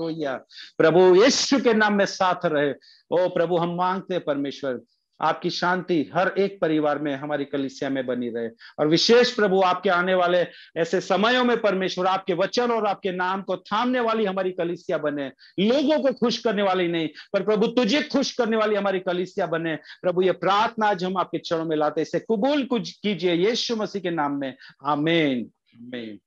प्रभु यीशु के नाम में साथ रहे ओ प्रभु हम मांगते परमेश्वर आपकी शांति हर एक परिवार में हमारी कलिसिया में बनी रहे और विशेष प्रभु आपके आने वाले ऐसे समयों में परमेश्वर आपके वचन और आपके नाम को थामने वाली हमारी कलिसिया बने लोगों को खुश करने वाली नहीं पर प्रभु तुझे खुश करने वाली हमारी कलिसिया बने प्रभु ये प्रार्थना आज हम आपके चरणों में लाते इसे कबूल कुछ कीजिए यीशु मसीह के नाम में आमेन आमेन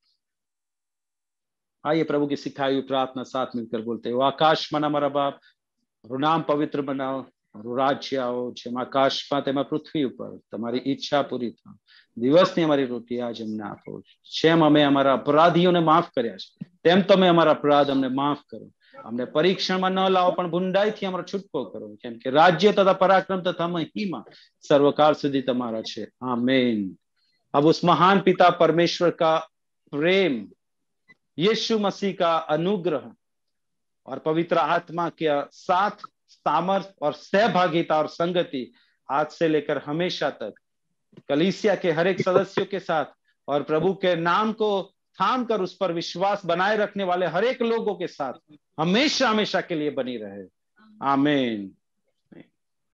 आइए प्रभु की सिखाई हुई प्रार्थना साथ मिलकर बोलते हो आकाश मना मरा बाप नाम पवित्र बनाओ રાજ્ય આવો જેમાં કાશમાં તેમાં પૃથ્વી ઉપર તમારી ઈચ્છા પૂરી થાય દિવસની અમારી રોટી આજ અમને આપો જેમ અમે અમારા અપરાધીઓને માફ કર્યા છે તેમ તમે અમારા અપરાધ અમને માફ કરો અમને પરીક્ષણમાં ન લાવો પણ ભૂંડાઈથી અમારો છૂટકો કરો કેમ કે રાજ્ય તથા પરાક્રમ તથા મહિમા સર્વકાળ સુધી તમારા છે આ મેન अब उस महान पिता परमेश्वर का प्रेम यीशु मसीह का अनुग्रह और पवित्र आत्मा के साथ सामर्थ और सहभागिता और संगति आज से लेकर हमेशा तक कलीसिया के हर एक सदस्यों के साथ और प्रभु के नाम को थाम कर उस पर विश्वास बनाए रखने वाले हर एक लोगों के साथ हमेशा हमेशा के लिए बनी रहे आमेन